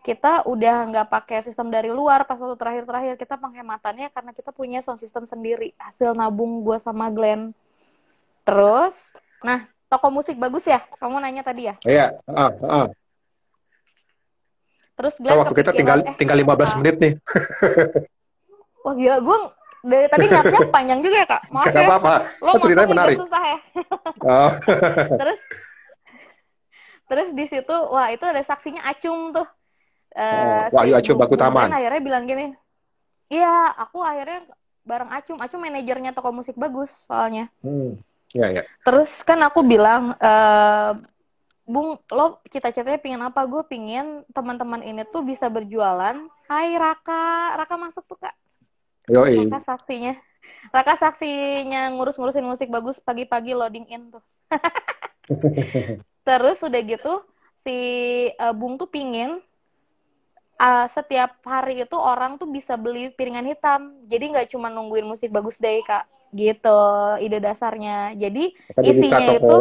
kita udah nggak pakai sistem dari luar pas waktu terakhir-terakhir kita penghematannya karena kita punya sound system sendiri hasil nabung gue sama Glenn Terus, nah toko musik bagus ya? Kamu nanya tadi ya? Iya. Ah, ah. Terus Glenn waktu kita tinggal eh, tinggal 15 ah. menit nih. Wah gila, gue dari tadi ngapnya panjang juga ya kak. [laughs] Maaf Gak ya. apa-apa. Lo kan ya. [laughs] oh, ceritanya menarik. ya. oh. terus terus di situ wah itu ada saksinya Acung tuh. Uh, oh, Wahyu Acum Baku Taman. Akhirnya bilang gini, iya aku akhirnya bareng Acung. Acung manajernya toko musik bagus soalnya. Hmm. Ya, ya. Terus kan aku bilang, e, Bung, lo cita-citanya pingin apa? Gue pingin teman-teman ini tuh bisa berjualan. Hai Raka, Raka masuk tuh kak. Yoi. Raka saksinya. Raka saksinya ngurus-ngurusin musik bagus pagi-pagi loading in tuh. [laughs] Terus udah gitu, si uh, Bung tuh pingin uh, setiap hari itu orang tuh bisa beli piringan hitam. Jadi nggak cuma nungguin musik bagus deh, Kak gitu ide dasarnya jadi Kita isinya itu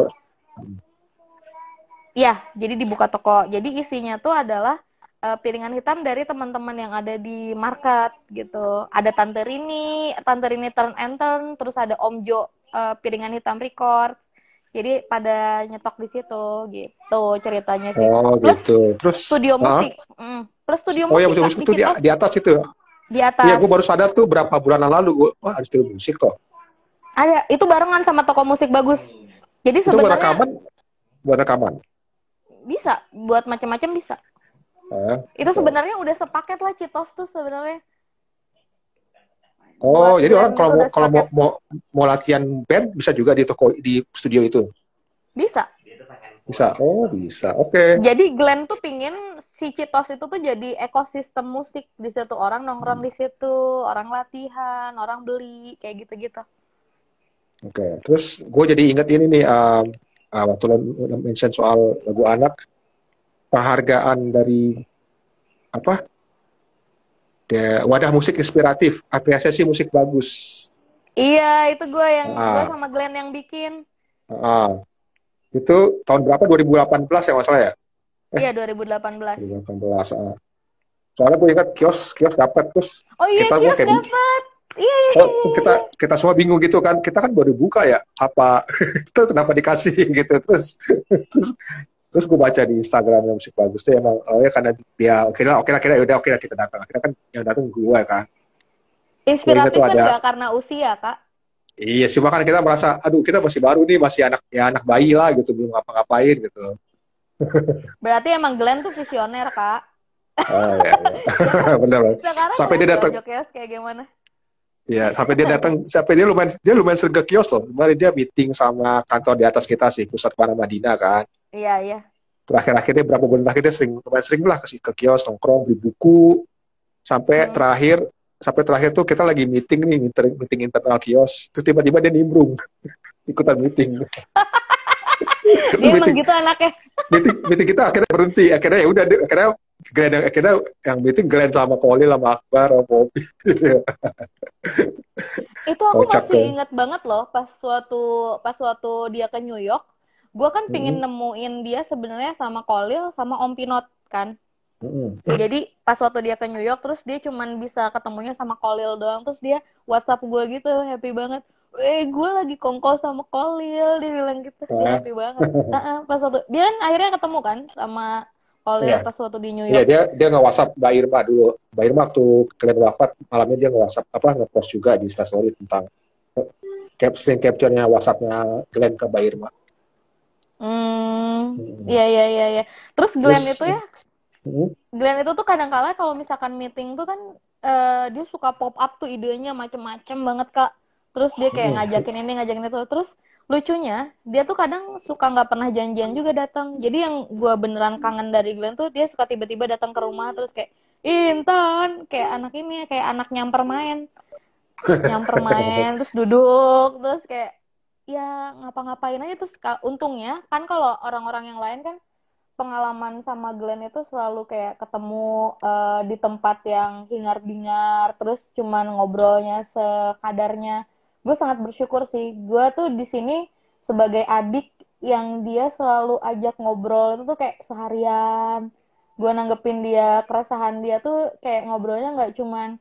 ya jadi dibuka toko jadi isinya itu adalah uh, piringan hitam dari teman-teman yang ada di market gitu ada tante Rini tante Rini turn and turn terus ada Om Jo uh, piringan hitam record jadi pada nyetok di situ gitu ceritanya sih. Oh, plus gitu. Terus studio musik. mm, plus studio oh, iya, musik. Oh ya, itu di, di atas itu. Ya? Di atas. Iya, gue baru sadar tuh berapa bulan lalu gue, wah ada studio musik toh. Ada, itu barengan sama toko musik bagus. Jadi sebenarnya buat rekaman, buat rekaman. Bisa, buat macam-macam bisa. Eh, itu oh. sebenarnya udah sepaket lah Citos tuh sebenarnya. Oh, buat jadi orang kalau mau, kalau mau, mau mau latihan band bisa juga di toko di studio itu. Bisa. Bisa. Oh, bisa. Oke. Okay. Jadi Glenn tuh pingin si Citos itu tuh jadi ekosistem musik di situ orang nongkrong hmm. di situ, orang latihan, orang beli kayak gitu-gitu. Oke, okay. terus gue jadi inget ini nih, um, uh, waktu mention soal lagu anak, penghargaan dari apa? De, wadah musik inspiratif, apresiasi musik bagus. Iya, itu gue yang uh, ah. gue sama Glenn yang bikin. Ah. Itu tahun berapa? 2018 ya masalah ya? Eh, iya, 2018. 2018. Uh. Soalnya gue ingat kios, kios dapat terus. Oh iya, kios dapat Oh, kita kita semua bingung gitu kan kita kan baru buka ya apa [laughs] itu kenapa dikasih [laughs] gitu terus terus terus gue baca di Instagram yang musik bagus tuh emang oh ya karena dia oke okay lah oke okay lah kira ya udah oke okay lah kita datang akhirnya kan yang datang gue kan inspiratif kan ada, karena usia kak iya sih bahkan kita merasa aduh kita masih baru nih masih anak ya anak bayi lah gitu belum ngapa-ngapain gitu [laughs] berarti emang Glenn tuh visioner kak oh, iya, iya. bener, bener. sampai dia datang kayak gimana Iya, iya, sampai dia datang, sampai dia lumayan dia lumayan sering ke kios loh. Kemarin dia meeting sama kantor di atas kita sih, pusat para Madinah kan. Iya, iya. Terakhir-akhirnya berapa bulan terakhir dia sering lumayan sering lah ke, ke kios nongkrong beli buku sampai hmm. terakhir sampai terakhir tuh kita lagi meeting nih meeting meeting internal kios terus tiba-tiba dia nimbrung [laughs] ikutan meeting [laughs] dia meeting, gitu anaknya meeting, meeting kita akhirnya berhenti akhirnya ya udah akhirnya Glenn yang akhirnya yang meeting Glenn sama Koli sama Akbar sama Bobby. [laughs] itu aku Kocak masih tuh. banget loh pas suatu pas suatu dia ke New York, gue kan pingin hmm. nemuin dia sebenarnya sama Kolil sama Om Pinot kan. Hmm. Jadi pas waktu dia ke New York terus dia cuman bisa ketemunya sama Kolil doang terus dia WhatsApp gue gitu happy banget eh gue lagi kongko sama Kolil dia bilang gitu happy banget nah, [laughs] pas waktu dia kan akhirnya ketemu kan sama oleh ya. pas waktu di New iya, York. Iya, dia dia nge-WhatsApp Mbak Irma dulu. Mbak Irma waktu kalian wafat, malamnya dia nge-WhatsApp apa nge-post juga di Instastory tentang eh, caption screen capture-nya Glenn ke Mbak Irma. Hmm, hmm, iya hmm. iya iya iya. Terus Glenn Terus, itu ya hmm? Glenn itu tuh kadang kala kalau misalkan meeting tuh kan uh, dia suka pop up tuh idenya macem-macem banget Kak. Terus dia kayak hmm. ngajakin ini, ngajakin itu. Terus lucunya dia tuh kadang suka nggak pernah janjian juga datang jadi yang gue beneran kangen dari Glenn tuh dia suka tiba-tiba datang ke rumah terus kayak Intan kayak anak ini kayak anak nyamper main nyamper main terus duduk terus kayak ya ngapa-ngapain aja terus untungnya kan kalau orang-orang yang lain kan pengalaman sama Glenn itu selalu kayak ketemu uh, di tempat yang hingar bingar terus cuman ngobrolnya sekadarnya gue sangat bersyukur sih gue tuh di sini sebagai adik yang dia selalu ajak ngobrol itu tuh kayak seharian gue nanggepin dia keresahan dia tuh kayak ngobrolnya nggak cuman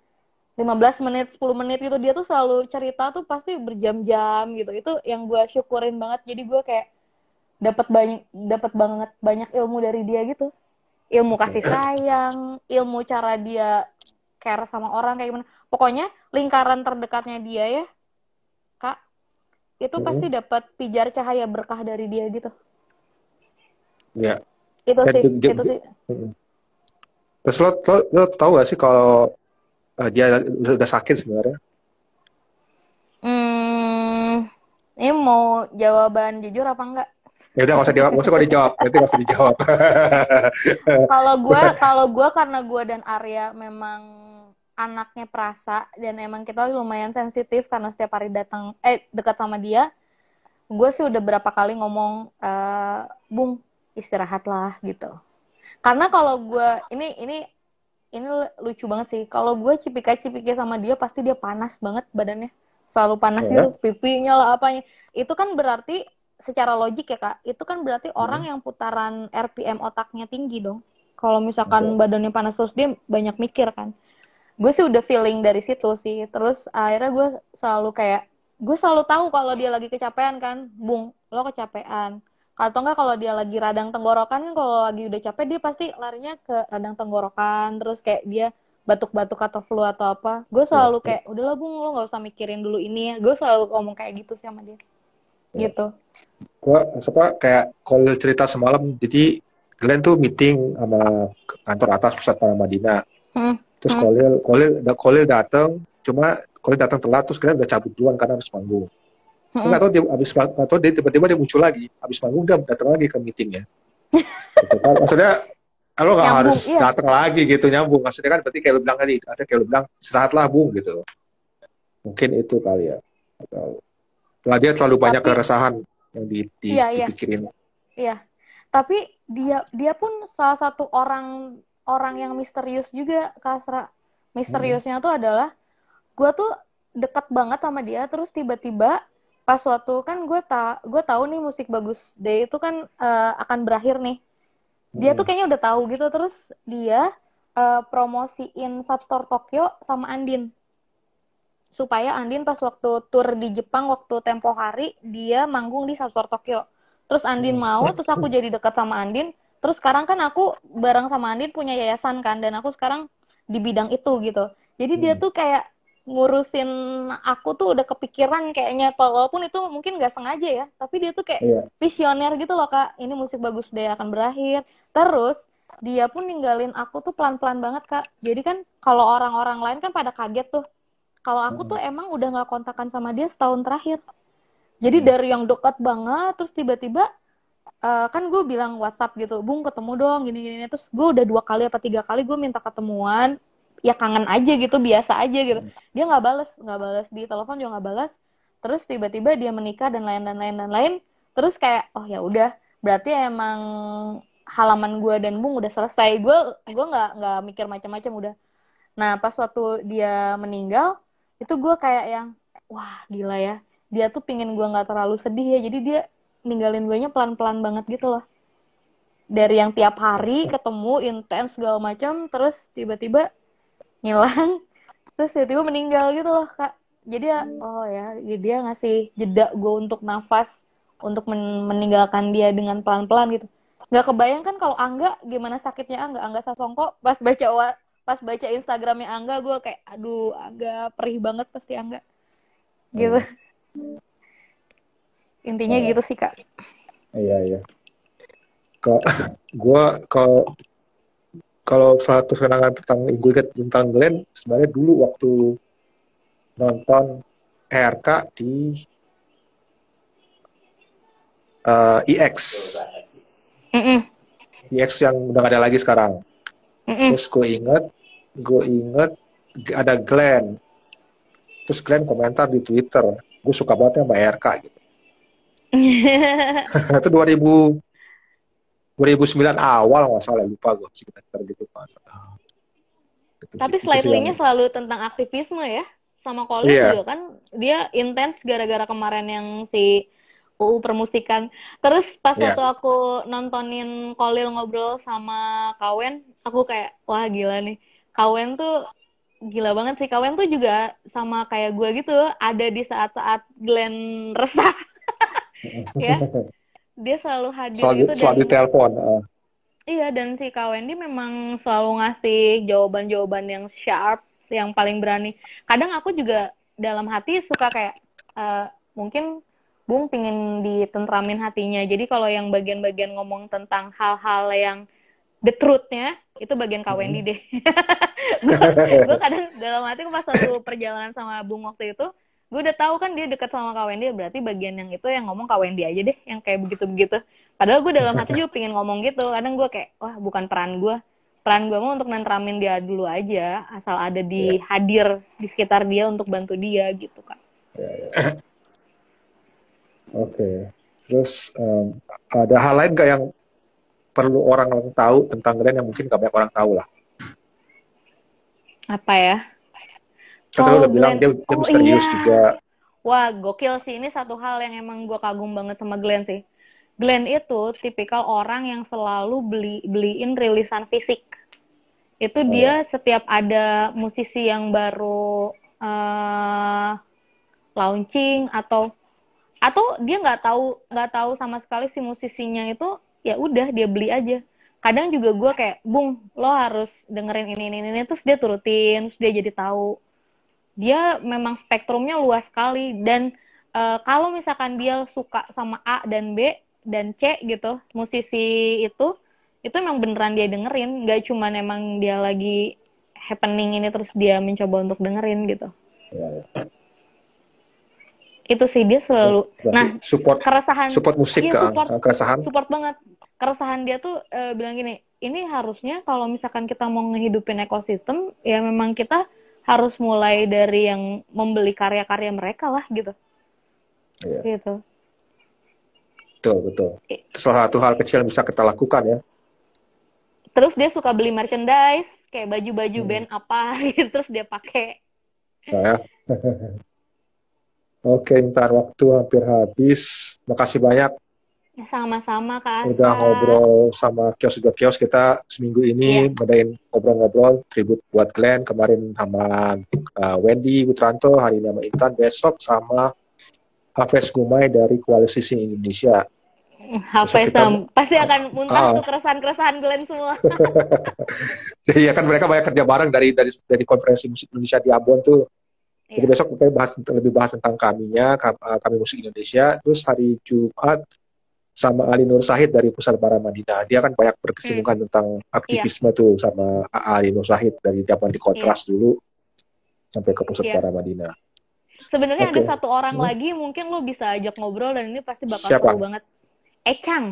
15 menit 10 menit gitu dia tuh selalu cerita tuh pasti berjam-jam gitu itu yang gue syukurin banget jadi gue kayak dapat banyak dapat banget banyak ilmu dari dia gitu ilmu kasih sayang ilmu cara dia care sama orang kayak gimana pokoknya lingkaran terdekatnya dia ya itu hmm. pasti dapat pijar cahaya berkah dari dia gitu. Ya. Itu ya, sih, dia, itu dia, sih. Hmm. Terus lo, lo, lo tau gak sih kalau uh, dia udah sakit sebenarnya? Hmm, ini mau jawaban jujur apa enggak? ya udah usah dijawab nggak usah dijawab nanti nggak usah dijawab [laughs] kalau gue [laughs] kalau gue karena gue dan Arya memang anaknya perasa dan emang kita lumayan sensitif karena setiap hari datang eh dekat sama dia gue sih udah berapa kali ngomong e, bung istirahatlah gitu karena kalau gue ini ini ini lucu banget sih kalau gue cipika cipiki sama dia pasti dia panas banget badannya selalu panas yeah. itu pipinya lah apanya itu kan berarti secara logik ya kak itu kan berarti hmm. orang yang putaran RPM otaknya tinggi dong kalau misalkan Betul. badannya panas terus dia banyak mikir kan gue sih udah feeling dari situ sih terus akhirnya gue selalu kayak gue selalu tahu kalau dia lagi kecapean kan bung lo kecapean atau enggak kalau dia lagi radang tenggorokan kan kalau lagi udah capek dia pasti larinya ke radang tenggorokan terus kayak dia batuk-batuk atau flu atau apa gue iya, selalu iya. kayak udah lah bung lo nggak usah mikirin dulu ini ya gue selalu ngomong kayak gitu sih sama dia iya. gitu gue apa kayak kalau cerita semalam jadi Glenn tuh meeting sama kantor atas pusat Paramadina hmm terus hmm. Kolil Kolil Kolil datang cuma Kolil datang telat terus kalian udah cabut duluan karena harus manggung hmm. nggak tahu dia abis nggak tahu dia tiba-tiba dia muncul lagi abis manggung dia datang lagi ke meetingnya ya [laughs] maksudnya kalau nggak harus iya. datang lagi gitu nyambung maksudnya kan berarti kayak lu bilang tadi ada kayak lu bilang istirahatlah bung gitu mungkin itu kali ya atau lah dia terlalu tapi, banyak keresahan yang di, di, iya, iya. dipikirin iya. iya tapi dia dia pun salah satu orang orang yang misterius juga kasra misteriusnya hmm. tuh adalah gue tuh deket banget sama dia terus tiba-tiba pas waktu kan gue ta gue tahu nih musik bagus day itu kan uh, akan berakhir nih dia hmm. tuh kayaknya udah tahu gitu terus dia uh, promosiin Substore Tokyo sama Andin supaya Andin pas waktu tour di Jepang waktu tempo hari dia manggung di Substore Tokyo terus Andin hmm. mau terus aku jadi deket sama Andin terus sekarang kan aku bareng sama Andin punya yayasan kan dan aku sekarang di bidang itu gitu jadi hmm. dia tuh kayak ngurusin aku tuh udah kepikiran kayaknya walaupun itu mungkin gak sengaja ya tapi dia tuh kayak yeah. visioner gitu loh kak ini musik bagus deh akan berakhir terus dia pun ninggalin aku tuh pelan-pelan banget kak jadi kan kalau orang-orang lain kan pada kaget tuh kalau aku hmm. tuh emang udah nggak kontakan sama dia setahun terakhir jadi hmm. dari yang dekat banget terus tiba-tiba uh, kan gue bilang WhatsApp gitu, Bung ketemu dong gini-gini. Terus gue udah dua kali apa tiga kali gue minta ketemuan, ya kangen aja gitu, biasa aja gitu. Hmm. Dia nggak balas, nggak balas di telepon juga nggak balas. Terus tiba-tiba dia menikah dan lain dan lain dan lain. Terus kayak oh ya udah, berarti emang halaman gue dan Bung udah selesai. Gue gue nggak nggak mikir macam-macam udah. Nah pas waktu dia meninggal itu gue kayak yang wah gila ya. Dia tuh pingin gue nggak terlalu sedih ya. Jadi dia ninggalin gue nya pelan-pelan banget gitu loh dari yang tiap hari ketemu intens segala macam terus tiba-tiba ngilang [laughs] terus tiba-tiba meninggal gitu loh kak jadi ya, hmm. oh ya dia ngasih jeda gue untuk nafas untuk men meninggalkan dia dengan pelan-pelan gitu nggak kebayang kan kalau angga gimana sakitnya angga angga sasongko pas baca pas baca instagramnya angga gue kayak aduh angga perih banget pasti angga iya. gitu hmm. [laughs] Intinya oh. gitu sih kak. Iya iya. Kok gue kalau kalau satu kenangan tentang gue tentang Glenn sebenarnya dulu waktu nonton RK di uh, eh, EX. Mm -mm. EX yang udah gak ada lagi sekarang. Mm -mm. Terus gue inget, gue inget ada Glenn. Terus Glenn komentar di Twitter, gue suka banget sama RK gitu. [laughs] itu 2000 2009 awal nggak salah lupa gue sekitar gitu Pak. Tapi slidingnya yang... selalu tentang aktivisme ya sama kolega iya. yeah. juga kan dia intens gara-gara kemarin yang si UU permusikan. Terus pas yeah. waktu aku nontonin Kolil ngobrol sama Kawen, aku kayak wah gila nih. Kawen tuh gila banget sih. Kawen tuh juga sama kayak gue gitu, ada di saat-saat Glenn resah. [laughs] ya [laughs] dia selalu hadir selalu, gitu selalu dan, telepon uh. Eh. iya dan si Kak Wendy memang selalu ngasih jawaban-jawaban yang sharp yang paling berani kadang aku juga dalam hati suka kayak uh, mungkin Bung pingin ditentramin hatinya jadi kalau yang bagian-bagian ngomong tentang hal-hal yang the truth-nya itu bagian Kak Wendy mm-hmm. deh. [laughs] gue [laughs] kadang dalam hati pas satu perjalanan sama Bung waktu itu, gue udah tahu kan dia deket sama Kak dia berarti bagian yang itu yang ngomong Kak dia aja deh yang kayak begitu begitu padahal gue dalam hati juga pingin ngomong gitu kadang gue kayak wah bukan peran gue peran gue mau untuk nentramin dia dulu aja asal ada di yeah. hadir di sekitar dia untuk bantu dia gitu kan [clears throat] oke okay. terus um, ada hal lain gak yang perlu orang, -orang tahu tentang kalian yang mungkin gak banyak orang tahu lah apa ya Kata oh, udah bilang dia, dia oh, misterius iya. juga. Wah, gokil sih. Ini satu hal yang emang gue kagum banget sama Glenn sih. Glenn itu tipikal orang yang selalu beli beliin rilisan fisik. Itu oh. dia iya. setiap ada musisi yang baru uh, launching atau atau dia nggak tahu nggak tahu sama sekali si musisinya itu ya udah dia beli aja kadang juga gue kayak bung lo harus dengerin ini ini ini terus dia turutin terus dia jadi tahu dia memang spektrumnya luas sekali dan uh, kalau misalkan dia suka sama A dan B dan C gitu musisi itu itu emang beneran dia dengerin nggak cuma emang dia lagi happening ini terus dia mencoba untuk dengerin gitu ya, itu sih dia selalu oh, Berarti nah support keresahan support musik iya, kan? support, kan? keresahan support banget keresahan dia tuh uh, bilang gini ini harusnya kalau misalkan kita mau ngehidupin ekosistem ya memang kita harus mulai dari yang membeli karya-karya mereka lah gitu. Iya. Gitu. Betul, betul. Itu salah satu hal kecil yang bisa kita lakukan ya. Terus dia suka beli merchandise, kayak baju-baju hmm. band apa, [laughs] gitu, terus dia pakai. Nah, ya. [laughs] Oke, ntar waktu hampir habis. Makasih banyak sama-sama Kak sudah Udah ngobrol sama kios juga kios kita seminggu ini yeah. ngadain ngobrol-ngobrol tribut buat Glenn kemarin sama uh, Wendy Putranto hari ini sama Intan besok sama Hafes Gumai dari Koalisi Sini Indonesia. Hafes kita... pasti akan muntah uh, tuh keresahan-keresahan Glenn semua. Jadi [laughs] ya kan mereka banyak kerja bareng dari dari dari konferensi musik Indonesia di Ambon tuh jadi iya. besok kita bahas lebih bahas tentang kaminya, eh, kami musik Indonesia. Terus hari Jumat sama Ali Nur Sahid dari Pusat Para Madinah. Dia kan banyak berkesimpulan hmm. tentang aktivisme yeah. tuh sama Ali Nur Sahid dari zaman di Kontras yeah. dulu sampai ke Pusat yeah. Para Madinah. Sebenarnya okay. ada satu orang hmm. lagi mungkin lo bisa ajak ngobrol dan ini pasti bakal Siapa? seru banget. Ecang.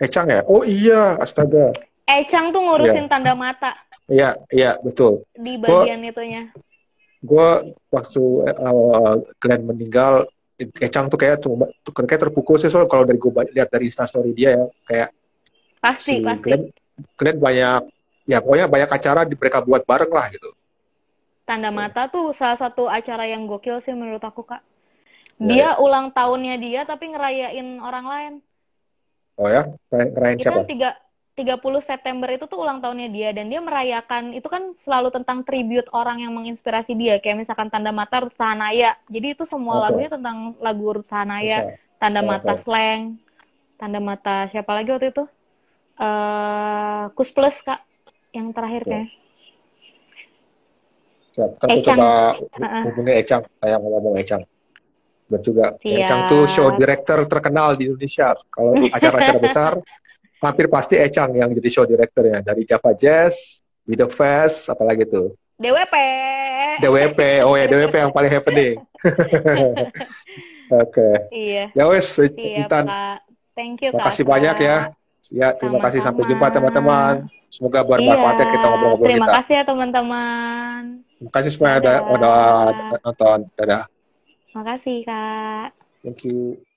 Ecang ya? Oh iya, astaga. Ecang tuh ngurusin yeah. tanda mata. Iya, iya, betul. Di bagian gua, itunya. Gue waktu uh, Glenn meninggal, kecang tuh kayak tuh, tuh kayak terpukul sih soal kalau dari gue lihat dari instastory dia ya kayak pasti si pasti Glenn, Glenn banyak ya pokoknya banyak acara di mereka buat bareng lah gitu tanda iya. mata tuh salah satu acara yang gokil sih menurut aku kak iya, dia ya, ya. ulang tahunnya dia tapi ngerayain orang lain oh ya ngerayain siapa tiga 30 September itu tuh ulang tahunnya dia dan dia merayakan itu kan selalu tentang tribute orang yang menginspirasi dia kayak misalkan tanda mata Ruth Sahanaya. Jadi itu semua okay. lagunya tentang lagu Ruth Sahanaya, Bisa. tanda okay. Iya, mata iya. slang, tanda mata siapa lagi waktu itu? Eh uh, Kus Plus Kak yang terakhir okay. Siap, ya, kan coba hubungi Echang, saya mau ngomong Echang. Dan juga Echang tuh show director terkenal di Indonesia. Kalau [laughs] acara-acara besar, hampir pasti Echang yang jadi show director ya dari Java Jazz, Video Fest, apalagi itu? DWP. DWP, oh ya DWP yang paling happening. [laughs] Oke. okay. Iya. Ya wes, Intan. Thank you. Terima kasih banyak ya. Ya, terima Sama-sama. kasih sampai jumpa teman-teman. Semoga bermanfaat iya. ya kita ngobrol-ngobrol terima kita. Terima kasih ya teman-teman. Terima kasih semuanya udah udah nonton. Dadah. Makasih, Kak. Thank you.